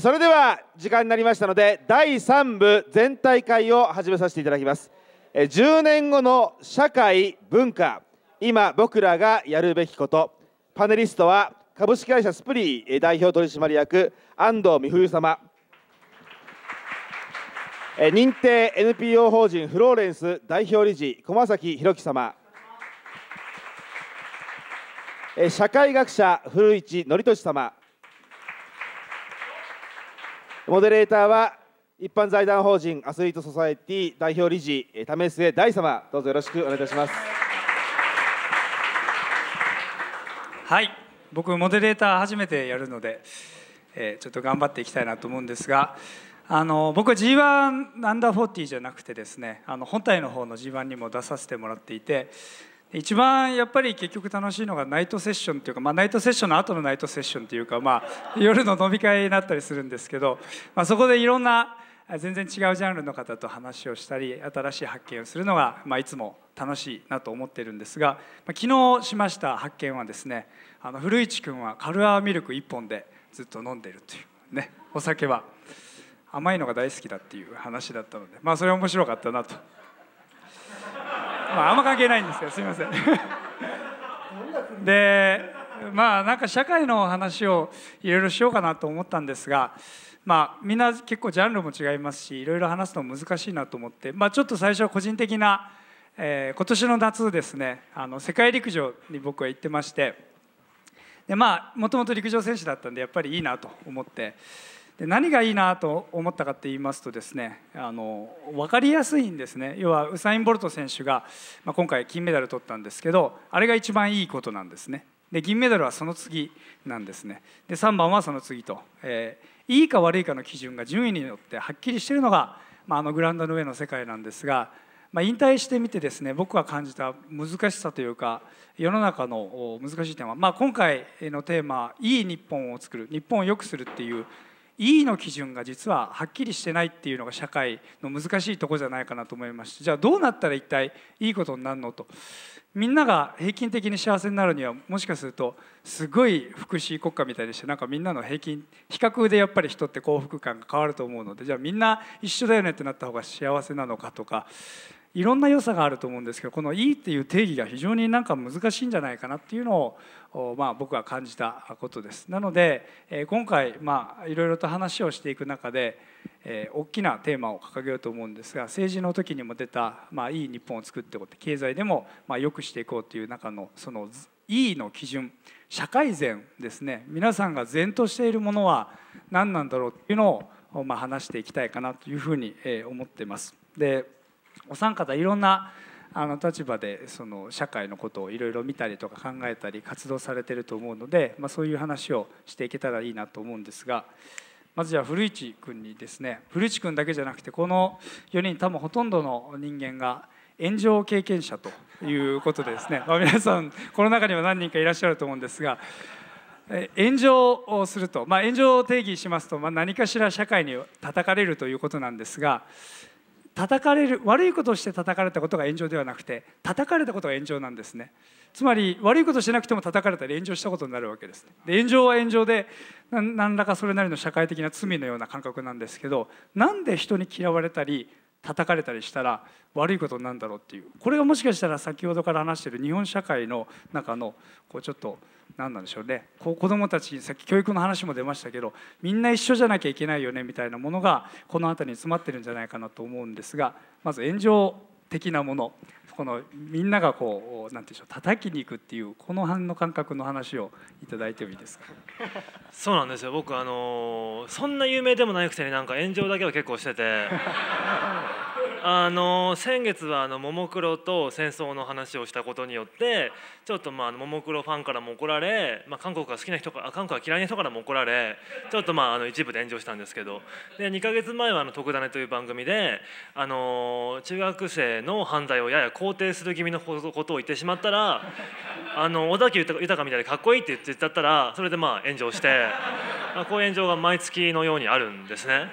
それでは時間になりましたので第3部全体会を始めさせていただきます10年後の社会文化今僕らがやるべきことパネリストは株式会社スプリー代表取締役安藤美冬様認定 NPO 法人フローレンス代表理事駒崎弘樹様社会学者古市憲寿様モデレーターは一般財団法人アスリートソサエティ代表理事為末大様どうぞよろしくお願いいたしますはい僕モデレーター初めてやるので、えー、ちょっと頑張っていきたいなと思うんですがあの僕は G1 アンー40じゃなくてですねあの本体の方の G1 にも出させてもらっていて一番やっぱり結局楽しいのがナイトセッションっていうか、まあ、ナイトセッションの後のナイトセッションっていうか、まあ、夜の飲み会になったりするんですけど、まあ、そこでいろんな全然違うジャンルの方と話をしたり新しい発見をするのが、まあ、いつも楽しいなと思ってるんですが、まあ、昨日しました発見はですねあの古市君はカルアミルク1本でずっと飲んでるというねお酒は甘いのが大好きだっていう話だったので、まあ、それ面白かったなとまあ、あんま関係ないんですけどすみませんでまあなんか社会の話をいろいろしようかなと思ったんですがまあみんな結構ジャンルも違いますしいろいろ話すの難しいなと思ってまあちょっと最初は個人的な、えー、今年の夏ですねあの世界陸上に僕は行ってましてでまあもともと陸上選手だったんでやっぱりいいなと思って。で何がいいなと思ったかと言いますとですねあの分かりやすいんですね要はウサイン・ボルト選手が、まあ、今回金メダル取ったんですけどあれが一番いいことなんですねで銀メダルはその次なんですねで3番はその次と、えー、いいか悪いかの基準が順位によってはっきりしているのが、まあ、あのグラウンドの上の世界なんですが、まあ、引退してみてですね僕が感じた難しさというか世の中の難しい点は、まあ、今回のテーマ「いい日本を作る日本を良くする」っていういいの基準が実ははっきりしてないっていうのが社会の難しいとこじゃないかなと思いましてじゃあどうなったら一体いいことになるのとみんなが平均的に幸せになるにはもしかするとすごい福祉国家みたいでしてなんかみんなの平均比較でやっぱり人って幸福感が変わると思うのでじゃあみんな一緒だよねってなった方が幸せなのかとかいろんな良さがあると思うんですけどこの「いい」っていう定義が非常になんか難しいんじゃないかなっていうのを、まあ、僕は感じたことです。なので、え今回、まあ、いろいろと話をしていく中で、え大きなテーマを掲げようと思うんですが政治の時にも出た「まあ、いい日本を作っておこって経済でも、まあ、良くしていこうっていう中のその「いい」の基準社会善ですね皆さんが善としているものは何なんだろうっていうのを、まあ、話していきたいかなというふうに思ってます。でお三方いろんなあの立場でその社会のことをいろいろ見たりとか考えたり活動されてると思うので、まあ、そういう話をしていけたらいいなと思うんですがまずじゃあ古市君にですね古市君だけじゃなくてこの4人多分ほとんどの人間が炎上経験者ということでですね、まあ、皆さんこの中には何人かいらっしゃると思うんですが。炎上をすると、まあ、炎上を定義しますと、まあ、何かしら社会に叩かれるということなんですが叩かれる悪いことをして叩かれたことが炎上ではなくて叩かれたことが炎上なんですねつまり悪いことしなくても叩かれたり炎上したことになるわけですで炎上は炎上で何らかそれなりの社会的な罪のような感覚なんですけどなんで人に嫌われたり叩かれたりしたら悪いことなんだろうっていうこれがもしかしたら先ほどから話してる日本社会の中のこうちょっと何なんでしょうね子どもたちさっき教育の話も出ましたけどみんな一緒じゃなきゃいけないよねみたいなものがこの辺りに詰まってるんじゃないかなと思うんですがまず炎上的なものこのみんながこう何て言うんでしょう叩きに行くっていうこの辺の感覚の話をいただいてもいいですかそうなんですよ僕あのそんな有名でもないくせになんか炎上だけは結構してて あの先月はあのももクロと戦争の話をしたことによってちょっとまあももクロファンからも怒られ、まあ、韓国が好きな人か韓国が嫌いな人からも怒られちょっとまああの一部で炎上したんですけどで2か月前はあの「特ダネ」という番組であの中学生の犯罪をやや肯定する気味のことを言ってしまったらあの小崎豊みたいでかっこいいって言ってちゃったらそれでまあ炎上して、まあ、こういう炎上が毎月のようにあるんですね。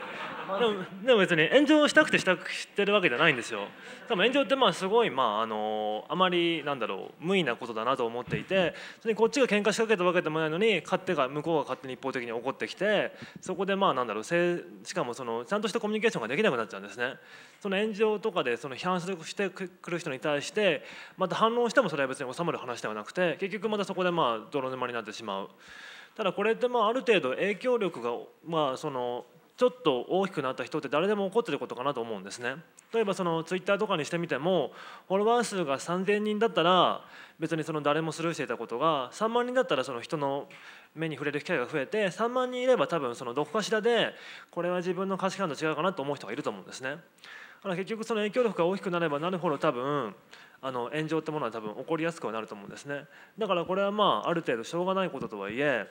でもでも別に炎上したくてしたくしてるわけじゃないんですよ多分炎上ってまあすごいまああのあまりなんだろう無意なことだなと思っていてそれにこっちが喧嘩しかけたわけでもないのに勝手が向こうが勝手に一方的に怒ってきてそこでまあなんだろうせしかもそのちゃんとしたコミュニケーションができなくなっちゃうんですねその炎上とかでその批判してくる人に対してまた反論してもそれは別に収まる話ではなくて結局またそこでまあ泥沼になってしまうただこれってまあある程度影響力がまあそのちょっと大きくなった人って誰でも起こってることかなと思うんですね例えばそのツイッターとかにしてみてもフォロワー数が3,000人だったら別にその誰もスルーしていたことが3万人だったらその人の目に触れる機会が増えて3万人いれば多分そのどこかしらでこれは自分の価値観と違うかなと思う人がいると思うんですね。だから結局その影響力が大きくなればなるほど多分あの炎上ってものは多分起こりやすくはなると思うんですね。だからこれはまあある程度しょうがないこととはいえ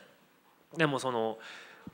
でもその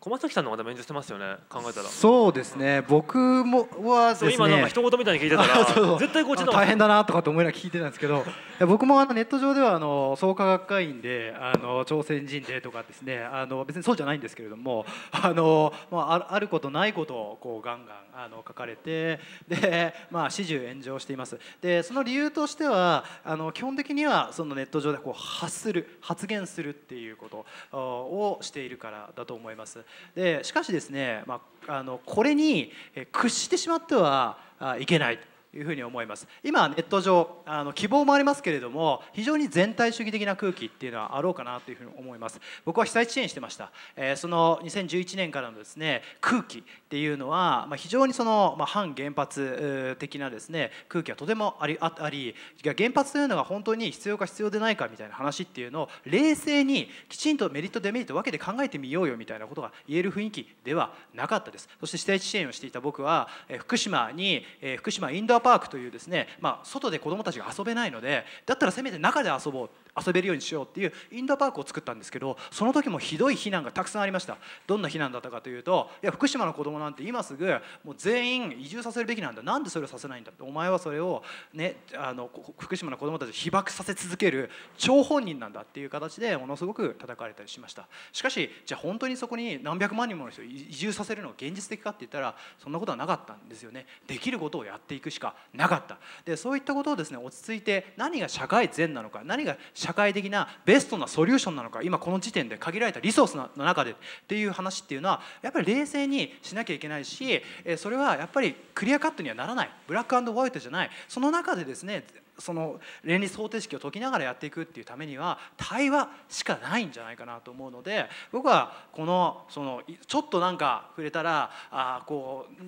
駒崎さんの方が免除してますよね考えたらそうですね、僕もはですね今なんか一言みたいに聞いてたら 絶対こっちの大変だなとかと思いながら聞いてたんですけど僕もあのネット上ではあの創価学会員であの朝鮮人でとかですねあの別にそうじゃないんですけれどもあの、まあ、あることないことをこうガンガンあの書かれてで、まあ、始終炎上していますでその理由としてはあの基本的にはそのネット上でこう発する発言するっていうことをしているからだと思います。でしかしですね、まあ、あのこれに屈してしまってはいけないいうふうに思います今ネット上あの希望もありますけれども非常に全体主義的な空気っていうのはあろうかなというふうに思います僕は被災地支援してました、えー、その2011年からのですね空気っていうのは、まあ、非常にその、まあ、反原発的なですね空気はとてもありあり原発というのが本当に必要か必要でないかみたいな話っていうのを冷静にきちんとメリットデメリット分けて考えてみようよみたいなことが言える雰囲気ではなかったですそして被災地支援をしていた僕は、え福島に、え福島インドアパークというですね、まあ、外で子どもたちが遊べないのでだったらせめて中で遊ぼう遊べるようにしようっていうインドパークを作ったんですけどその時もひどい非難がたくさんありましたどんな非難だったかというといや福島の子供なんて今すぐもう全員移住させるべきなんだなんでそれをさせないんだってお前はそれを、ね、あの福島の子供たちを被爆させ続ける張本人なんだっていう形でものすごく叩かれたりしましたしかしじゃあ本当にそこに何百万人もの人を移住させるのが現実的かって言ったらそんなことはなかったんですよねできることをやっていくしかなかったでそういったことをですね落ち着いて何が社会善なのか何が社社会的なベストなソリューションなのか今この時点で限られたリソースの中でっていう話っていうのはやっぱり冷静にしなきゃいけないしそれはやっぱりクリアカットにはならないブラックホワイトじゃないその中でですねその連立方程式を解きながらやっていくっていうためには対話しかないんじゃないかなと思うので僕はこのそのちょっとなんか触れたらあこう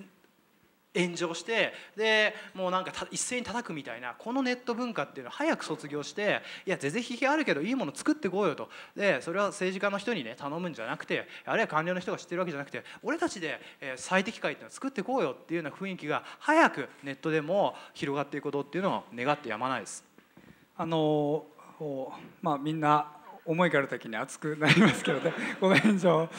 炎上してでもうなんか一斉に叩くみたいなこのネット文化っていうのは早く卒業していや是々非々あるけどいいもの作ってこうよとでそれは政治家の人にね頼むんじゃなくてあるいは官僚の人が知ってるわけじゃなくて俺たちで最適解っていうのを作っていこうよっていうような雰囲気が早くネットでも広がっていくことっていうのを願ってやまないです。あのまあ、みんな思いがある時に熱くなりますけどねめん炎上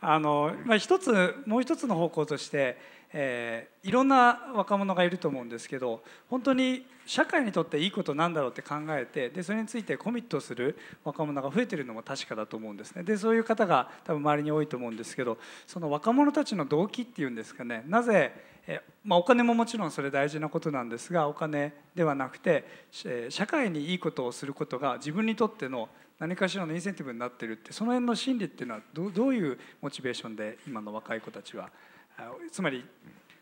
あの、まあ、一つもう一つの方向としてえー、いろんな若者がいると思うんですけど本当に社会にとっていいことなんだろうって考えてでそれについてコミットする若者が増えてるのも確かだと思うんですねでそういう方が多分周りに多いと思うんですけどその若者たちの動機っていうんですかねなぜ、えまあ、お金ももちろんそれ大事なことなんですがお金ではなくて、え社会にいいことをすることが自分にとっての何かしらのインセンティブになってるってその辺の心理っていうのはどどういうモチベーションで今の若い子たちはつまり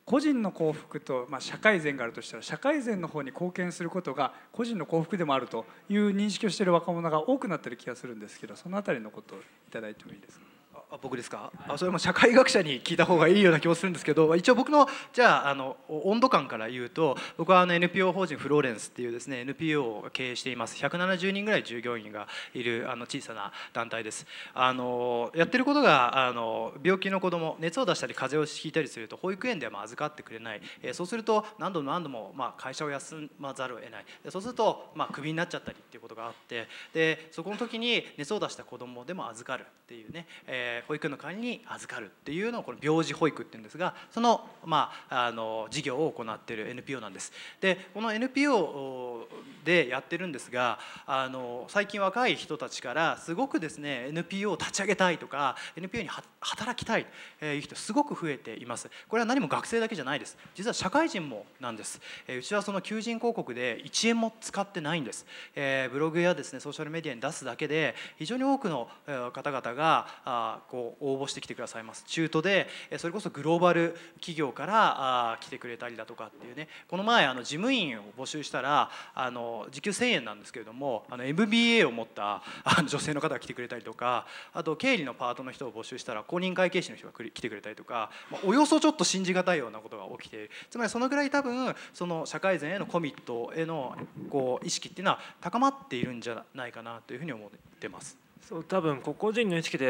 個人の幸福と、まあ、社会善があるとしたら社会善の方に貢献することが個人の幸福でもあるという認識をしている若者が多くなってる気がするんですけどその辺りのことをいただいてもいいですかあ僕ですかあそれも社会学者に聞いた方がいいような気もするんですけど一応僕のじゃああの温度感から言うと僕はあの NPO 法人フローレンスっていうですね NPO を経営しています170人ぐらい従業員がいるあの小さな団体ですあのやってることがあの病気の子ども熱を出したり風邪をひいたりすると保育園ではまあ預かってくれない、えそうすると何度も何度もまあ会社を休まざるを得ないでそうするとまあクビになっちゃったりっていうことがあってでそこの時に熱を出した子どもでも預かるっていうね、えー保育園の代わりに預かるっていうのをこの病児保育っていうんですがその,、まあ、あの事業を行っている NPO なんです。でこの NPO でやってるんですがあの最近若い人たちからすごくですね NPO を立ち上げたいとか NPO に働きたいという人すごく増えています。これは何も学生だけじゃないです実は社会人もなんです、えうちはその求人広告で1円も使ってないんです、えブログやですねソーシャルメディアに出すだけで非常に多くの方々がこう応募してきてくださいます中途でそれこそグローバル企業から来てくれたりだとかっていうねこの前あの事務員を募集したらあの時給1,000円なんですけれどもあの MBA を持ったあの女性の方が来てくれたりとかあと経理のパートの人を募集したら公認会計士の人が来てくれたりとか、まあ、およそちょっと信じがたいようなことが起きているつまりそのぐらい多分その社会全へのコミットへのこう意識っていうのは高まっているんじゃないかなというふうに思ってます。そう多分個々人の意識で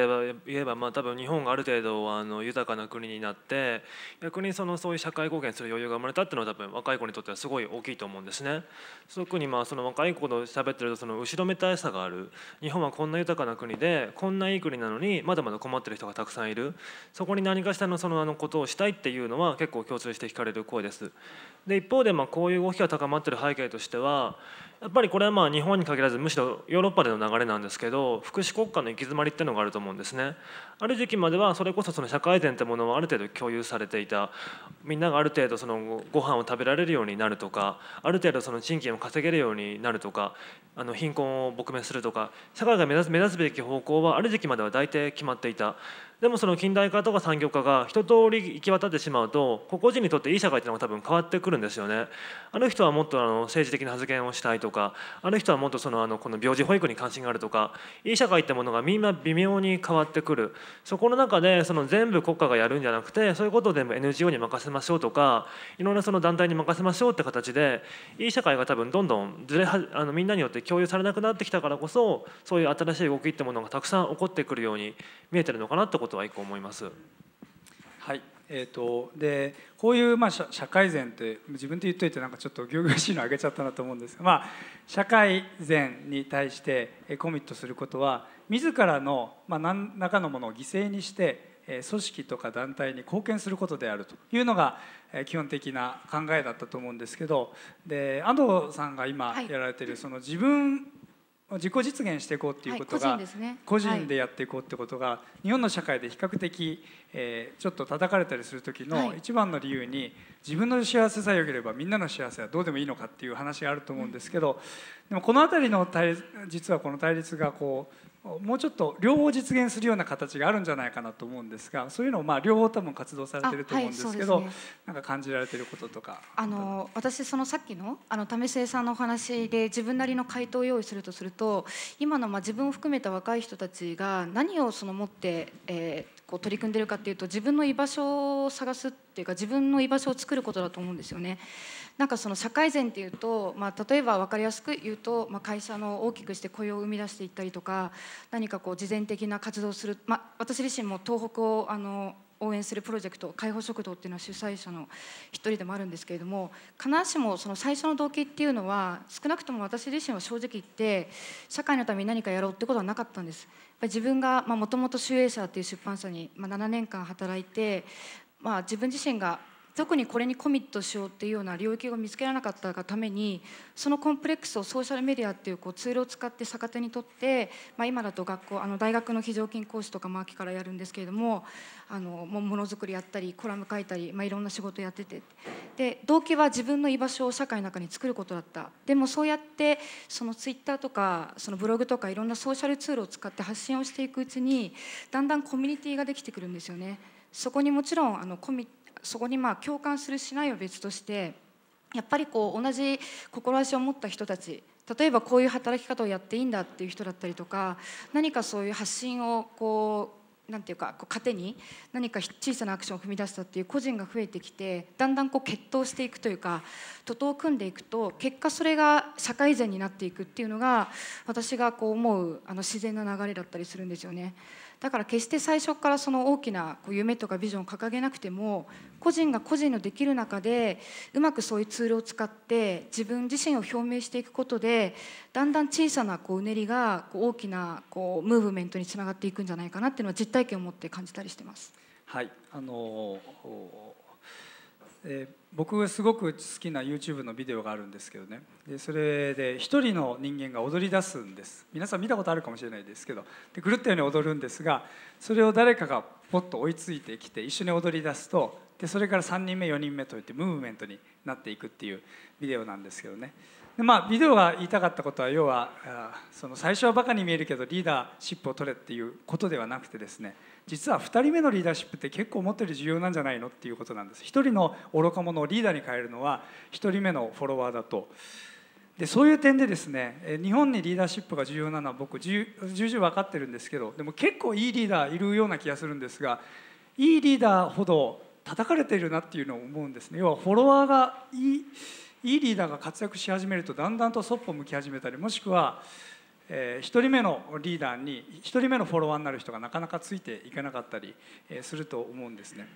言えばまあ、多分日本がある程度あの豊かな国になって逆にそのそういう社会貢献する余裕が生まれたっていうのは多分若い子にとってはすごい大きいと思うんですね。特にまあその若い子と喋ってるとその後ろめたさがある日本はこんな豊かな国でこんないい国なのにまだまだ困ってる人がたくさんいるそこに何かしらのそのあのことをしたいっていうのは結構共通して聞かれる声です。で一方でまあこういう動きが高まってる背景としてはやっぱりこれはまあ日本に限らずむしろヨーロッパでの流れなんですけど福祉国家の行き詰まりっていうのがあると思うんですね。ある時期まではそれこそその社会善ってものはある程度共有されていたみんながある程度そのご飯を食べられるようになるとかある程度その賃金を稼げるようになるとかあの貧困を撲滅するとか社会が目指す目指すべき方向はある時期までは大体決まっていた。でもその近代化とか産業化が一通り行き渡ってしまうと個々人にとっていい社会っていうのが多分変わってくるんですよね。ある人はもっとあの政治的な発言をしたいとかある人はもっとそのあのこの病児保育に関心があるとかいい社会ってものがみんな微妙に変わってくるそこの中でその全部国家がやるんじゃなくてそういうことを全部 NGO に任せましょうとかいろんなその団体に任せましょうって形でいい社会が多分どんどんずれはあのみんなによって共有されなくなってきたからこそそういう新しい動きってものがたくさん起こってくるように見えてるのかなってことことは一個思います。はいえーと、でこういうまあ社会善って自分で言っといてなんかちょっと仰々しいのあげちゃったなと思うんですが、まあ、社会善に対してコミットすることは自らのまあ何らかのものを犠牲にして組織とか団体に貢献することであるというのが基本的な考えだったと思うんですけどで安藤さんが今やられてるその自分自己実現していこうっていうことが、はい個人ね、個人でやっていこうってことが、はい、日本の社会で比較的、えー、ちょっと叩かれたりする時の一番の理由に、はい、自分の幸せさえ良ければみんなの幸せはどうでもいいのかっていう話があると思うんですけど、うん、でもこの辺りの対実はこの対立がこうもうちょっと両方実現するような形があるんじゃないかなと思うんですがそういうのをまあ両方多分活動されてると思うんですけど、はいね、なんか感じられてることとかあの私そのさっきのあの為末さんのお話で自分なりの回答を用意するとすると今のまあ自分を含めた若い人たちが何をその持って、えーこう取り組んでるかっていうと自分の居場所を探すっていうか自分の居場所を作ることだと思うんですよね。なんかその社会善っていうと、まあ、例えば分かりやすく言うと、まあ、会社の大きくして雇用を生み出していったりとか何かこう事前的な活動をする、まあ、私自身も東北をあの応援するプロジェクト解放食堂っていうのは主催者の一人でもあるんですけれども必ずしもその最初の動機っていうのは少なくとも私自身は正直言って社会のために何かやろうってことはなかったんです。やっぱり自分がもともと「集英社」っていう出版社に、まあ、7年間働いて、まあ、自分自身が特にこれにコミットしようっていうような領域を見つけられなかったがためにそのコンプレックスをソーシャルメディアっていうこうツールを使って逆手にとって、まあ、今だと学校あの大学の非常勤講師とかも秋からやるんですけれどもあのものづくりやったりコラム書いたり、まあ、いろんな仕事やっててで動機は自分の居場所を社会の中に作ることだったでもそうやってそのツイッターとかそのブログとかいろんなソーシャルツールを使って発信をしていくうちにだんだんコミュニティができてくるんですよね。そこにもちろんあのコミッそこにまあ共感するしないは別としてやっぱりこう同じ志を持った人たち例えばこういう働き方をやっていいんだっていう人だったりとか何かそういう発信をこうなんていうかこう糧に何か小さなアクションを踏み出したっていう個人が増えてきてだんだんこう決闘していくというか徒党を組んでいくと結果それが社会善になっていくっていうのが私がこう思うあの自然な流れだったりするんですよね。だから決して最初からその大きなこう夢とかビジョンを掲げなくても個人が個人のできる中でうまくそういうツールを使って自分自身を表明していくことでだんだん小さなこううねりがこう大きなこうムーブメントにつながっていくんじゃないかなっていうのは実体験を持って感じたりしてます。はいあのえー僕すごく好きな YouTube のビデオがあるんですけどねでそれで一人の人間が踊り出すんです皆さん見たことあるかもしれないですけどで狂ったように踊るんですがそれを誰かがポッと追いついてきて一緒に踊り出すとでそれから3人目4人目といってムーブメントになっていくっていうビデオなんですけどねでまあビデオが言いたかったことは要はその最初はバカに見えるけどリーダーシップを取れっていうことではなくてですね実は2人目のリーダーシップって結構思っ重要なんじゃないのっていうことなんです1人の愚か者をリーダーに変えるのは1人目のフォロワーだとでそういう点でですね日本にリーダーシップが重要なのは僕重々分かってるんですけどでも結構いいリーダーいるような気がするんですがいいリーダーほど叩かれているなっていうのを思うんですね要はフォロワーがいいいいリーダーが活躍し始めるとだんだんとそっぽ向き始めたりもしくはえ1人目のリーダーに1人目のフォロワーになる人がなかなかついていかなかったりすると思うんですね。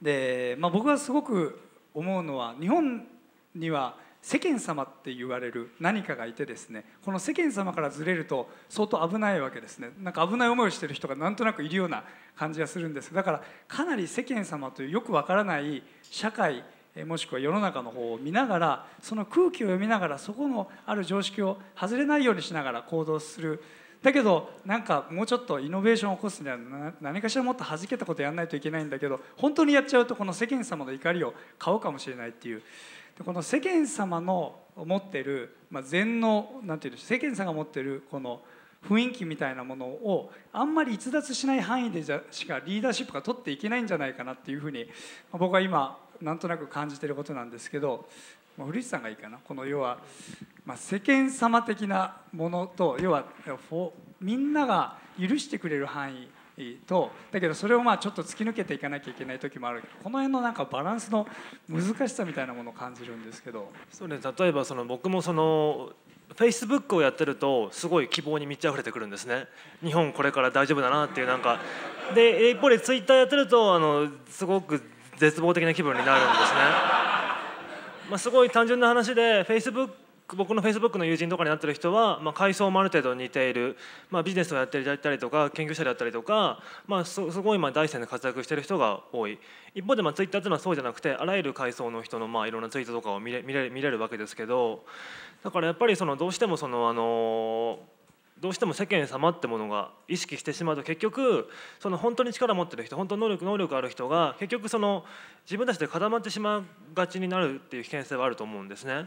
で、まあ、僕はすごく思うのは日本には世間様って言われる何かがいてですねこの世間様からずれると相当危ないわけですねなんか危ない思いをしてる人がなんとなくいるような感じがするんですだからかなり世間様というよくわからない社会もしくは世の中の方を見ながらその空気を読みながらそこのある常識を外れないようにしながら行動するだけどなんかもうちょっとイノベーションを起こすには何かしらもっと弾けたことやらないといけないんだけど本当にやっちゃうとこの世間様の怒りを買うかもしれないっていうでこの世間様の持ってる、まあ、禅のなんていう世間さんが持ってるこの雰囲気みたいなものをあんまり逸脱しない範囲でしかリーダーシップが取っていけないんじゃないかなっていうふうに僕は今なんとなく感じていることなんですけど、まあ、古市さんがいいかなこの要は、まあ、世間様的なものと要はフォみんなが許してくれる範囲とだけどそれをまあちょっと突き抜けていかなきゃいけない時もあるけどこの辺のなんかバランスの難しさみたいなものを感じるんですけど。そうね例えばその僕もそのフェイスブックをやってるとすごい希望に満ち溢れてくるんですね日本これから大丈夫だなっていうなんかで一方でツイッターやってるとあのすごく絶望的な気分になるんですね。まあ、すごい単純な話で Facebook 僕のフェイスブックの友人とかになってる人は、まあ、階層もある程度似ている、まあ、ビジネスをやっていたりとか研究者であったりとか、まあ、すごい今大戦で活躍してる人が多い一方でまあツイッターっていうのはそうじゃなくてあらゆる階層の人のまあいろんなツイートとかを見れ見れ見れるわけですけどだからやっぱりそのどうしてもそのあのどうしても世間様ってものが意識してしまうと結局その本当に力を持ってる人本当能力能力ある人が結局その自分たちで固まってしまうがちになるっていう危険性はあると思うんですね。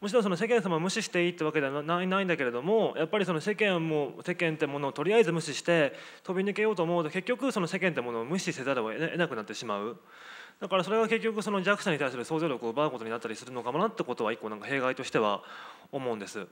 もちろんその世間様を無視していいってわけではないんだけれどもやっぱりその世間も世間ってものをとりあえず無視して飛び抜けようと思うと結局その世間ってものを無視せざるを得なくなってしまう。だからそれが結局その弱者に対する想像力を奪うことになったりするのかもなってことは一個なんか弊害としては思うんです。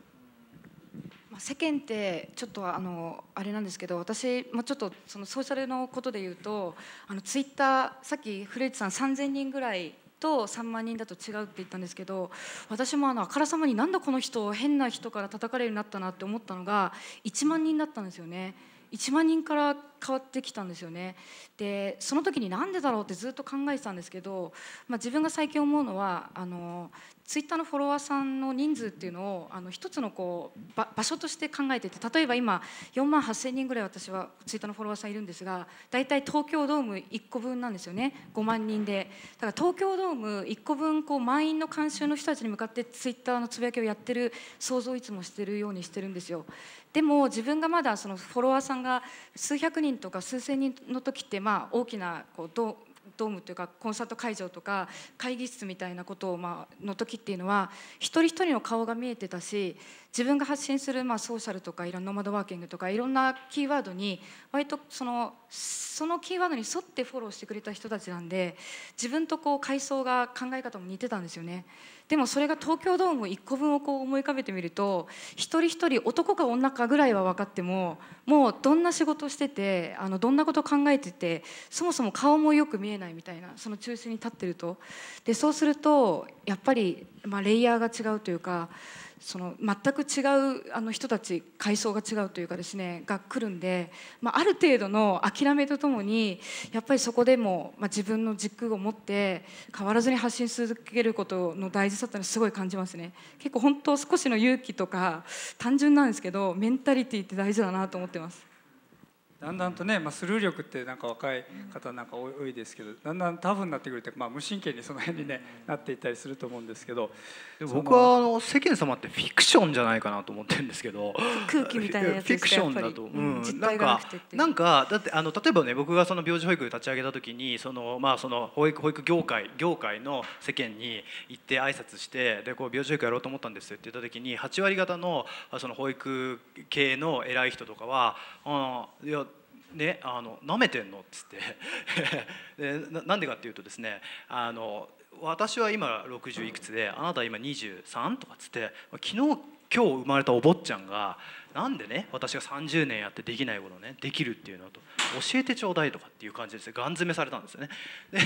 世間ってちょっとあのあれなんですけど私、もちょっとそのソーシャルのことで言うとあのツイッターさっき古市さん3,000人ぐらいと3万人だと違うって言ったんですけど私もあのあからさまになんだこの人変な人から叩かれるようになったなって思ったのが1万人だったんですよね。1万人から変わってきたんですよねでその時になんでだろうってずっと考えてたんですけど、まあ、自分が最近思うのはあのツイッターのフォロワーさんの人数っていうのをあの一つのこう場所として考えてて例えば今4万8,000人ぐらい私はツイッターのフォロワーさんいるんですが大体東京ドーム1個分なんですよね5万人でだから東京ドーム1個分こう満員の観衆の人たちに向かってツイッターのつぶやきをやってる想像をいつもしてるようにしてるんですよ。でも自分がまだそのフォロワーさんが数百人人とか数千人の時ってまあ大きなこうドドームというかコンサート会場とか会議室みたいなことをまあの時っていうのは一人一人の顔が見えてたし自分が発信するまあソーシャルとかいろんなノマドワーキングとかいろんなキーワードに割とそのそのキーワードに沿ってフォローしてくれた人たちなんで自分とこう階層が考え方も似てたんですよね。でもそれが東京ドーム1個分をこう思い浮かべてみると一人一人男か女かぐらいは分かってももうどんな仕事しててあのどんなこと考えててそもそも顔もよく見えないみたいなその中心に立ってるとでそうするとやっぱり、まあ、レイヤーが違うというかその全く違うあの人たち階層が違うというかですねが来るんで、まあ、ある程度の諦めとともにやっぱりそこでも、まあ、自分の軸を持って変わらずに発信続けることの大事さってのすごい感じますね結構本当少しの勇気とか単純なんですけどメンタリティって大事だなと思ってます。だんだんとね、まあ、スルー力ってなんか若い方なんか多いですけどだんだんタフになってくるて、まあ、無神経にその辺に、ね、なっていったりすると思うんですけど僕はあの世間様ってフィクションじゃないかなと思ってるんですけど空気みたいなやつフィクションだと、うん、実体がなんかだってあの例えばね僕がその病児保育立ち上げた時にその、まあ、その保育保育業界業界の世間に行って挨拶してでこう病児保育やろうと思ったんですって言った時に8割方のその保育系の偉い人とかは「あいやねあの舐めてんの?」っつって でなんでかっていうとですねあの私は今60いくつであなた今23とかっつって昨日今日生まれたお坊ちゃんがなんでね私が30年やってできないことをねできるっていうのと教えてちょうだいとかっていう感じですガン詰めされたんですよねで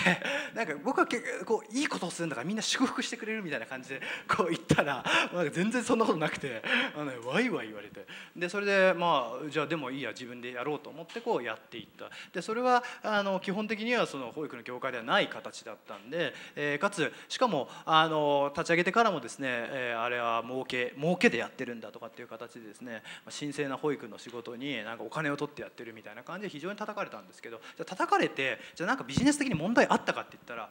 なんか僕は結構こういいことをするんだからみんな祝福してくれるみたいな感じでこう言ったらなんか全然そんなことなくてあの、ね、ワイワイ言われてでそれでまあじゃあでもいいや自分でやろうと思ってこうやっていったでそれはあの基本的にはその保育の業界ではない形だったんで、えー、かつしかもあの立ち上げてからもですね、えー、あれは儲け儲けでやってるんだとかっていう形でですね神聖な保育の仕事になんかお金を取ってやってるみたいな感じで非常に叩かれたんですけどじゃ叩かれてじゃあなんかビジネス的に問題あったかって言ったら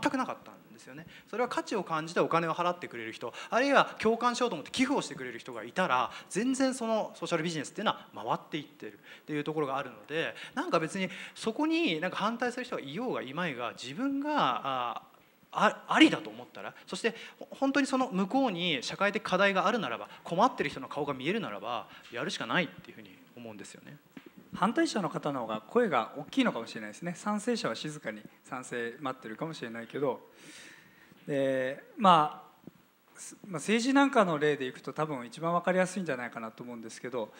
全くなかったんですよね。それは価値を感じてお金を払ってくれる人あるいは共感しようと思って寄付をしてくれる人がいたら全然そのソーシャルビジネスっていうのは回っていってるっていうところがあるのでなんか別にそこになんか反対する人がいようがいまいが自分があありだと思ったらそして本当にその向こうに社会的課題があるならば困ってる人の顔が見えるならばやるしかないっていうふうに思うんですよね。反対者の方の方が声が大きいのかもしれないですね賛成者は静かに賛成待ってるかもしれないけどで、まあ、政治なんかの例でいくと多分一番分かりやすいんじゃないかなと思うんですけど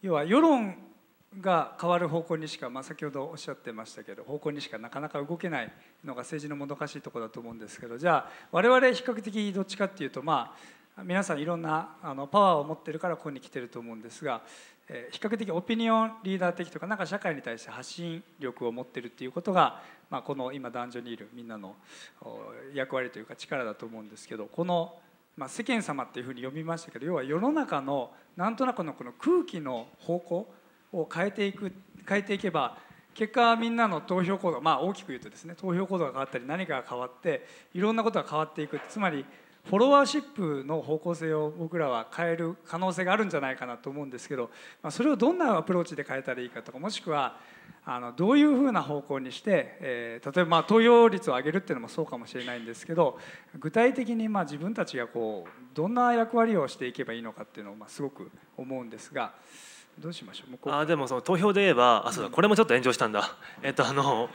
要は世論が変わる方向にしか、まあ、先ほどおっしゃってましたけど方向にしかなかなか動けないのが政治のもどかしいところだと思うんですけどじゃあ我々比較的どっちかっていうとまあ皆さんいろんなあのパワーを持ってるからここに来てると思うんですが、えー、比較的オピニオンリーダー的とかなんか社会に対して発信力を持ってるっていうことが、まあ、この今男女にいるみんなの役割というか力だと思うんですけどこのまあ、世間様っていうふうに読みましたけど要は世の中のなんとなくのこの空気の方向を変えていく変えていけば結果みんなの投票行動まあ大きく言うとですね投票行動が変わったり何かが変わっていろんなことが変わっていくつまりフォロワーシップの方向性を僕らは変える可能性があるんじゃないかなと思うんですけど、まあ、それをどんなアプローチで変えたらいいかとかもしくはあのどういうふうな方向にして、えー、例えばまあ投票率を上げるっていうのもそうかもしれないんですけど具体的にまあ自分たちがこうどんな役割をしていけばいいのかっていうのをまあすごく思うんですが。どうしましょうあでもその投票で言えばあそうだこれもちょっと炎上したんだ、えっとあの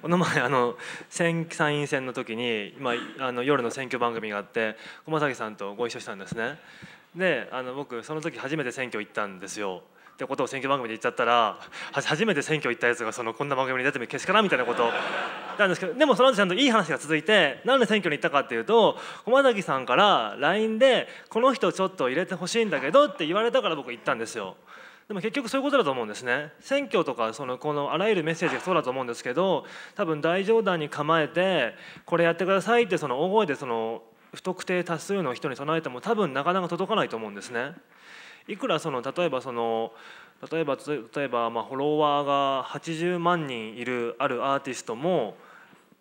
この前あの選参院選の時に今あの夜の選挙番組があって駒崎さんとご一緒したんですねであの僕その時初めて選挙行ったんですよってことを選挙番組で言っちゃったら初めて選挙行ったやつがそのこんな番組に出てもけしからんみたいなことな んですけどでもその後ちゃんといい話が続いてなんで選挙に行ったかっていうと駒崎さんから LINE で「この人ちょっと入れてほしいんだけど」って言われたから僕行ったんですよ。でも結局そういうことだと思うんですね選挙とかそのこのあらゆるメッセージがそうだと思うんですけど多分大冗談に構えてこれやってくださいってその大声でその不特定多数の人に備えても多分なかなか届かないと思うんですね。いくらその例えばその例えば例えばまあフォロワーが80万人いるあるアーティストも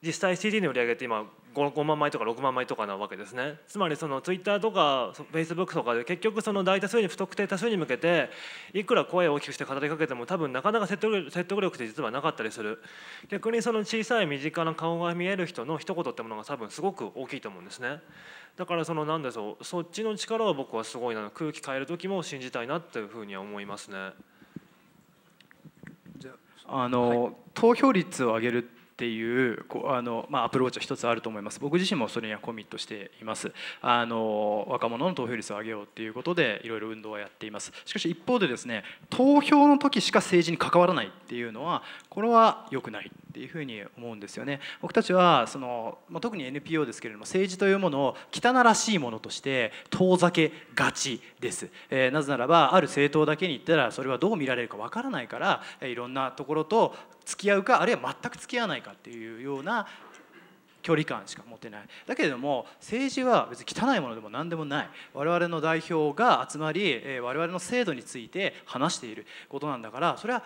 実際 CD の売り上げって今5万枚とか6万枚とかなわけですねつまりそのツイッターとかフェイスブックとかで結局その大多数に不特定多数に向けていくら声を大きくして語りかけても多分なかなか説得説得力って実はなかったりする逆にその小さい身近な顔が見える人の一言ってものが多分すごく大きいと思うんですねだからその何でしょうそっちの力は僕はすごいな空気変える時も信じたいなっていうふうには思いますねあの、はい、投票率を上げるっていうこうあの、まあ、アプローチは一つあると思います僕自身もそれにはコミットしていますあの若者の投票率を上げようっていうことでいろいろ運動はやっていますしかし一方でですね投票の時しか政治に関わらないっていうのはこれは良くないっていうふに思うんですよね僕たちはその、まあ、特に NPO ですけれども政治というものを汚らしいものとして遠ざけがちです、えー、なぜならばある政党だけに行ったらそれはどう見られるかわからないからいろんなところと付き合うかあるいは全く付き合わないかっていうような距離感しか持てないだけれども政治は別に汚いものでも何でもない我々の代表が集まり我々の制度について話していることなんだからそれは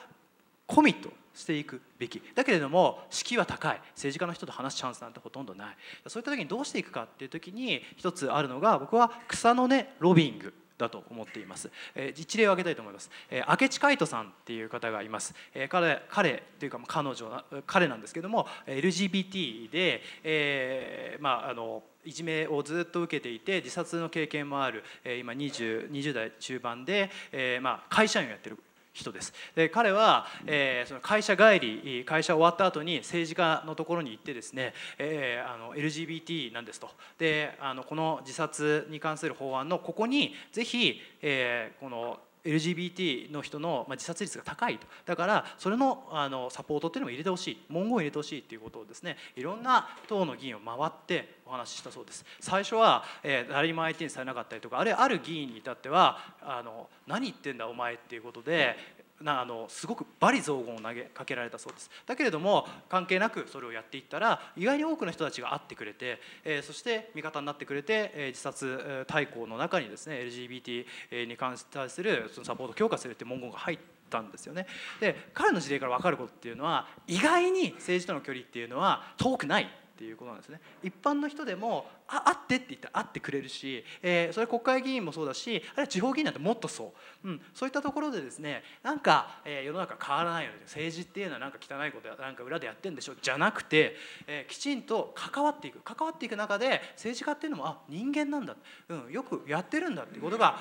コミットしていくべきだけれども士気は高い政治家の人と話すチャンスなんてほとんどないそういった時にどうしていくかっていう時に一つあるのが僕は草の根、ロビングだと思っています、えー、一例を挙げたいと思います、えー、明智海人さんっていう方がいます、えー、彼彼というか彼女彼なんですけども LGBT で、えー、まああのいじめをずっと受けていて自殺の経験もあるえ今 20, 20代中盤で、えー、まあ会社員をやってる人ですで彼は、えー、その会社帰り会社終わった後に政治家のところに行ってですね、えー、あの LGBT なんですとであのこの自殺に関する法案のここにぜひ、えー、この LGBT の人の自殺率が高いとだからそれのあのサポートっていうのも入れてほしい文言を入れてほしいっていうことをですねいろんな党の議員を回ってお話ししたそうです最初は、えー、誰にも相手にされなかったりとかあるいはある議員に至ってはあの何言ってんだお前っていうことでなあのすごく罵詈雑言を投げかけられたそうですだけれども関係なくそれをやっていったら意外に多くの人たちが会ってくれて、えー、そして味方になってくれて、えー、自殺対抗の中にですね LGBT に関するそのサポート強化するって文言が入ってたんですよねで彼の事例から分かることっていうのは意外に政治との距離っていうのは遠くないっていうことなんですね一般の人でも「あ会って」って言ったら会ってくれるし、えー、それ国会議員もそうだしあるいは地方議員なんてもっとそう、うん、そういったところでですねなんか、えー、世の中変わらないので政治っていうのはなんか汚いことやなんか裏でやってんでしょじゃなくて、えー、きちんと関わっていく関わっていく中で政治家っていうのもあ人間なんだ、うん、よくやってるんだっていうことが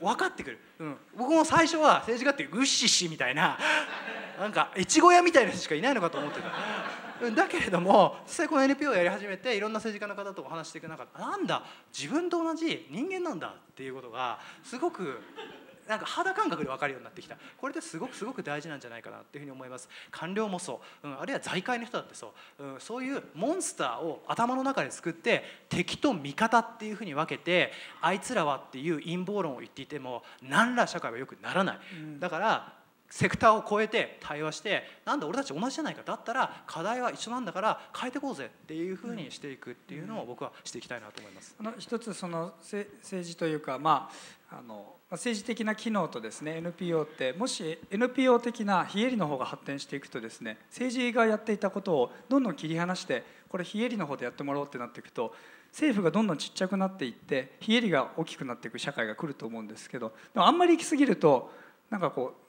分かってくる、うん、僕も最初は政治家ってうっししみたいななんか越後屋みたいな人しかいないのかと思ってた。だけれども実際この NPO をやり始めていろんな政治家の方とお話していく中でなんだ自分と同じ人間なんだっていうことがすごくなんか肌感覚で分かるようになってきたこれってすごくすごく大事なんじゃないかなっていうふうに思います官僚もそう、うん、あるいは財界の人だってそう、うん、そういうモンスターを頭の中で作って敵と味方っていうふうに分けてあいつらはっていう陰謀論を言っていても何ら社会は良くならない、だからセクターを超えて対話してなんだ俺たち同じじゃないかだったら課題は一緒なんだから変えていこうぜっていうふうにしていくっていうのを僕はしていきたいなと思います。あの一つその政治というか、まあ、あの政治的な機能とですね NPO ってもし NPO 的な非営利の方が発展していくとですね政治がやっていたことをどんどん切り離してこれ非営利の方でやってもらおうってなっていくと政府がどんどんちっちゃくなっていって非営利が大きくなっていく社会が来ると思うんですけどでもあんまり行き過ぎるとなんかこう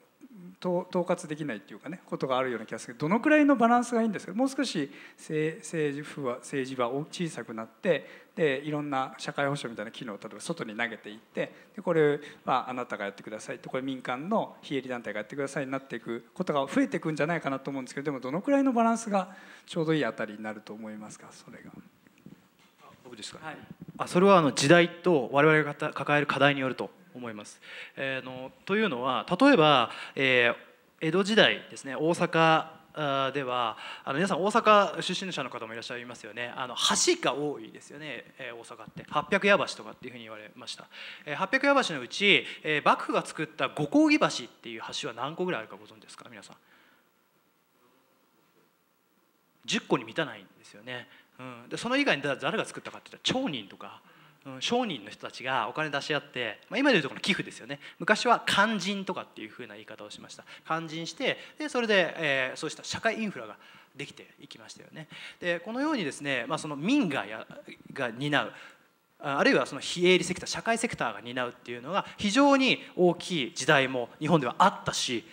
統括できないっていうかねことがあるような気がするけどどのくらいのバランスがいいんですかもう少し政府は政治は小さくなってでいろんな社会保障みたいな機能を例えば外に投げていってでこれはあなたがやってくださいとこれ民間の非営利団体がやってくださいになっていくことが増えていくんじゃないかなと思うんですけどでもどのくらいのバランスがちょうどいいあたりになると思いますかそれが。僕ですか、はい、あそれはあの時代と我々が抱える課題によると思います。えー、のというのは例えば、えー、江戸時代ですね大阪ではあの皆さん大阪出身者の方もいらっしゃいますよねあの橋が多いですよね、えー、大阪って八百屋橋とかっていうふうに言われました、えー、八百屋橋のうち、えー、幕府が作った五光儀橋っていう橋は何個ぐらいあるかご存知ですか皆さん10個に満たないんですよね、うん、でその以外に誰が作ったかっていったら町人とか商人の人たちがお金出し合って、まあ、今でいうとこの寄付ですよね昔は肝心とかっていうふうな言い方をしました肝心してでそれで、えー、そうした社会インフラができていきましたよねでこのようにですね、まあ、その民がやが担うあるいはその非営利セクター社会セクターが担うっていうのが非常に大きい時代も日本ではあったし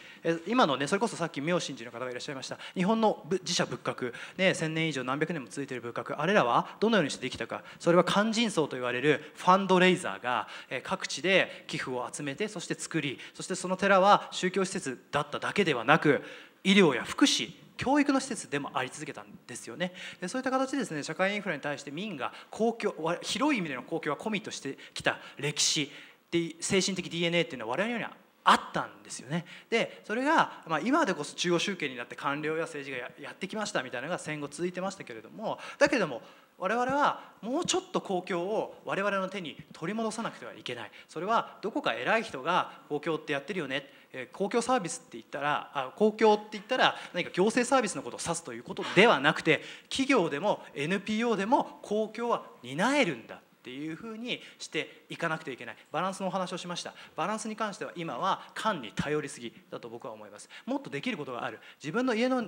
今のねそれこそさっき明神寺の方がいらっしゃいました日本の自社仏閣、ね、1,000年以上何百年も続いている仏閣あれらはどのようにしてできたかそれは勧進層と言われるファンドレイザーが各地で寄付を集めてそして作りそしてその寺は宗教施設だっただけではなく医療や福祉教育の施設でもあり続けたんですよねでそういった形でですね社会インフラに対して民が公共広い意味での公共はコミットしてきた歴史で精神的 DNA っていうのは我々にはあったんですよねでそれが、まあ、今でこそ中央集権になって官僚や政治がやってきましたみたいなのが戦後続いてましたけれどもだけれども我々はもうちょっと公共を我々の手に取り戻さなくてはいけないそれはどこか偉い人が公共ってやってるよね公共サービスって言ったらあ公共って言ったら何か行政サービスのことを指すということではなくて企業でも NPO でも公共は担えるんだっていうふうにしていかなくてはいけないバランスのお話をしましたバランスに関しては今は管に頼りすぎだと僕は思いますもっとできることがある自分の家の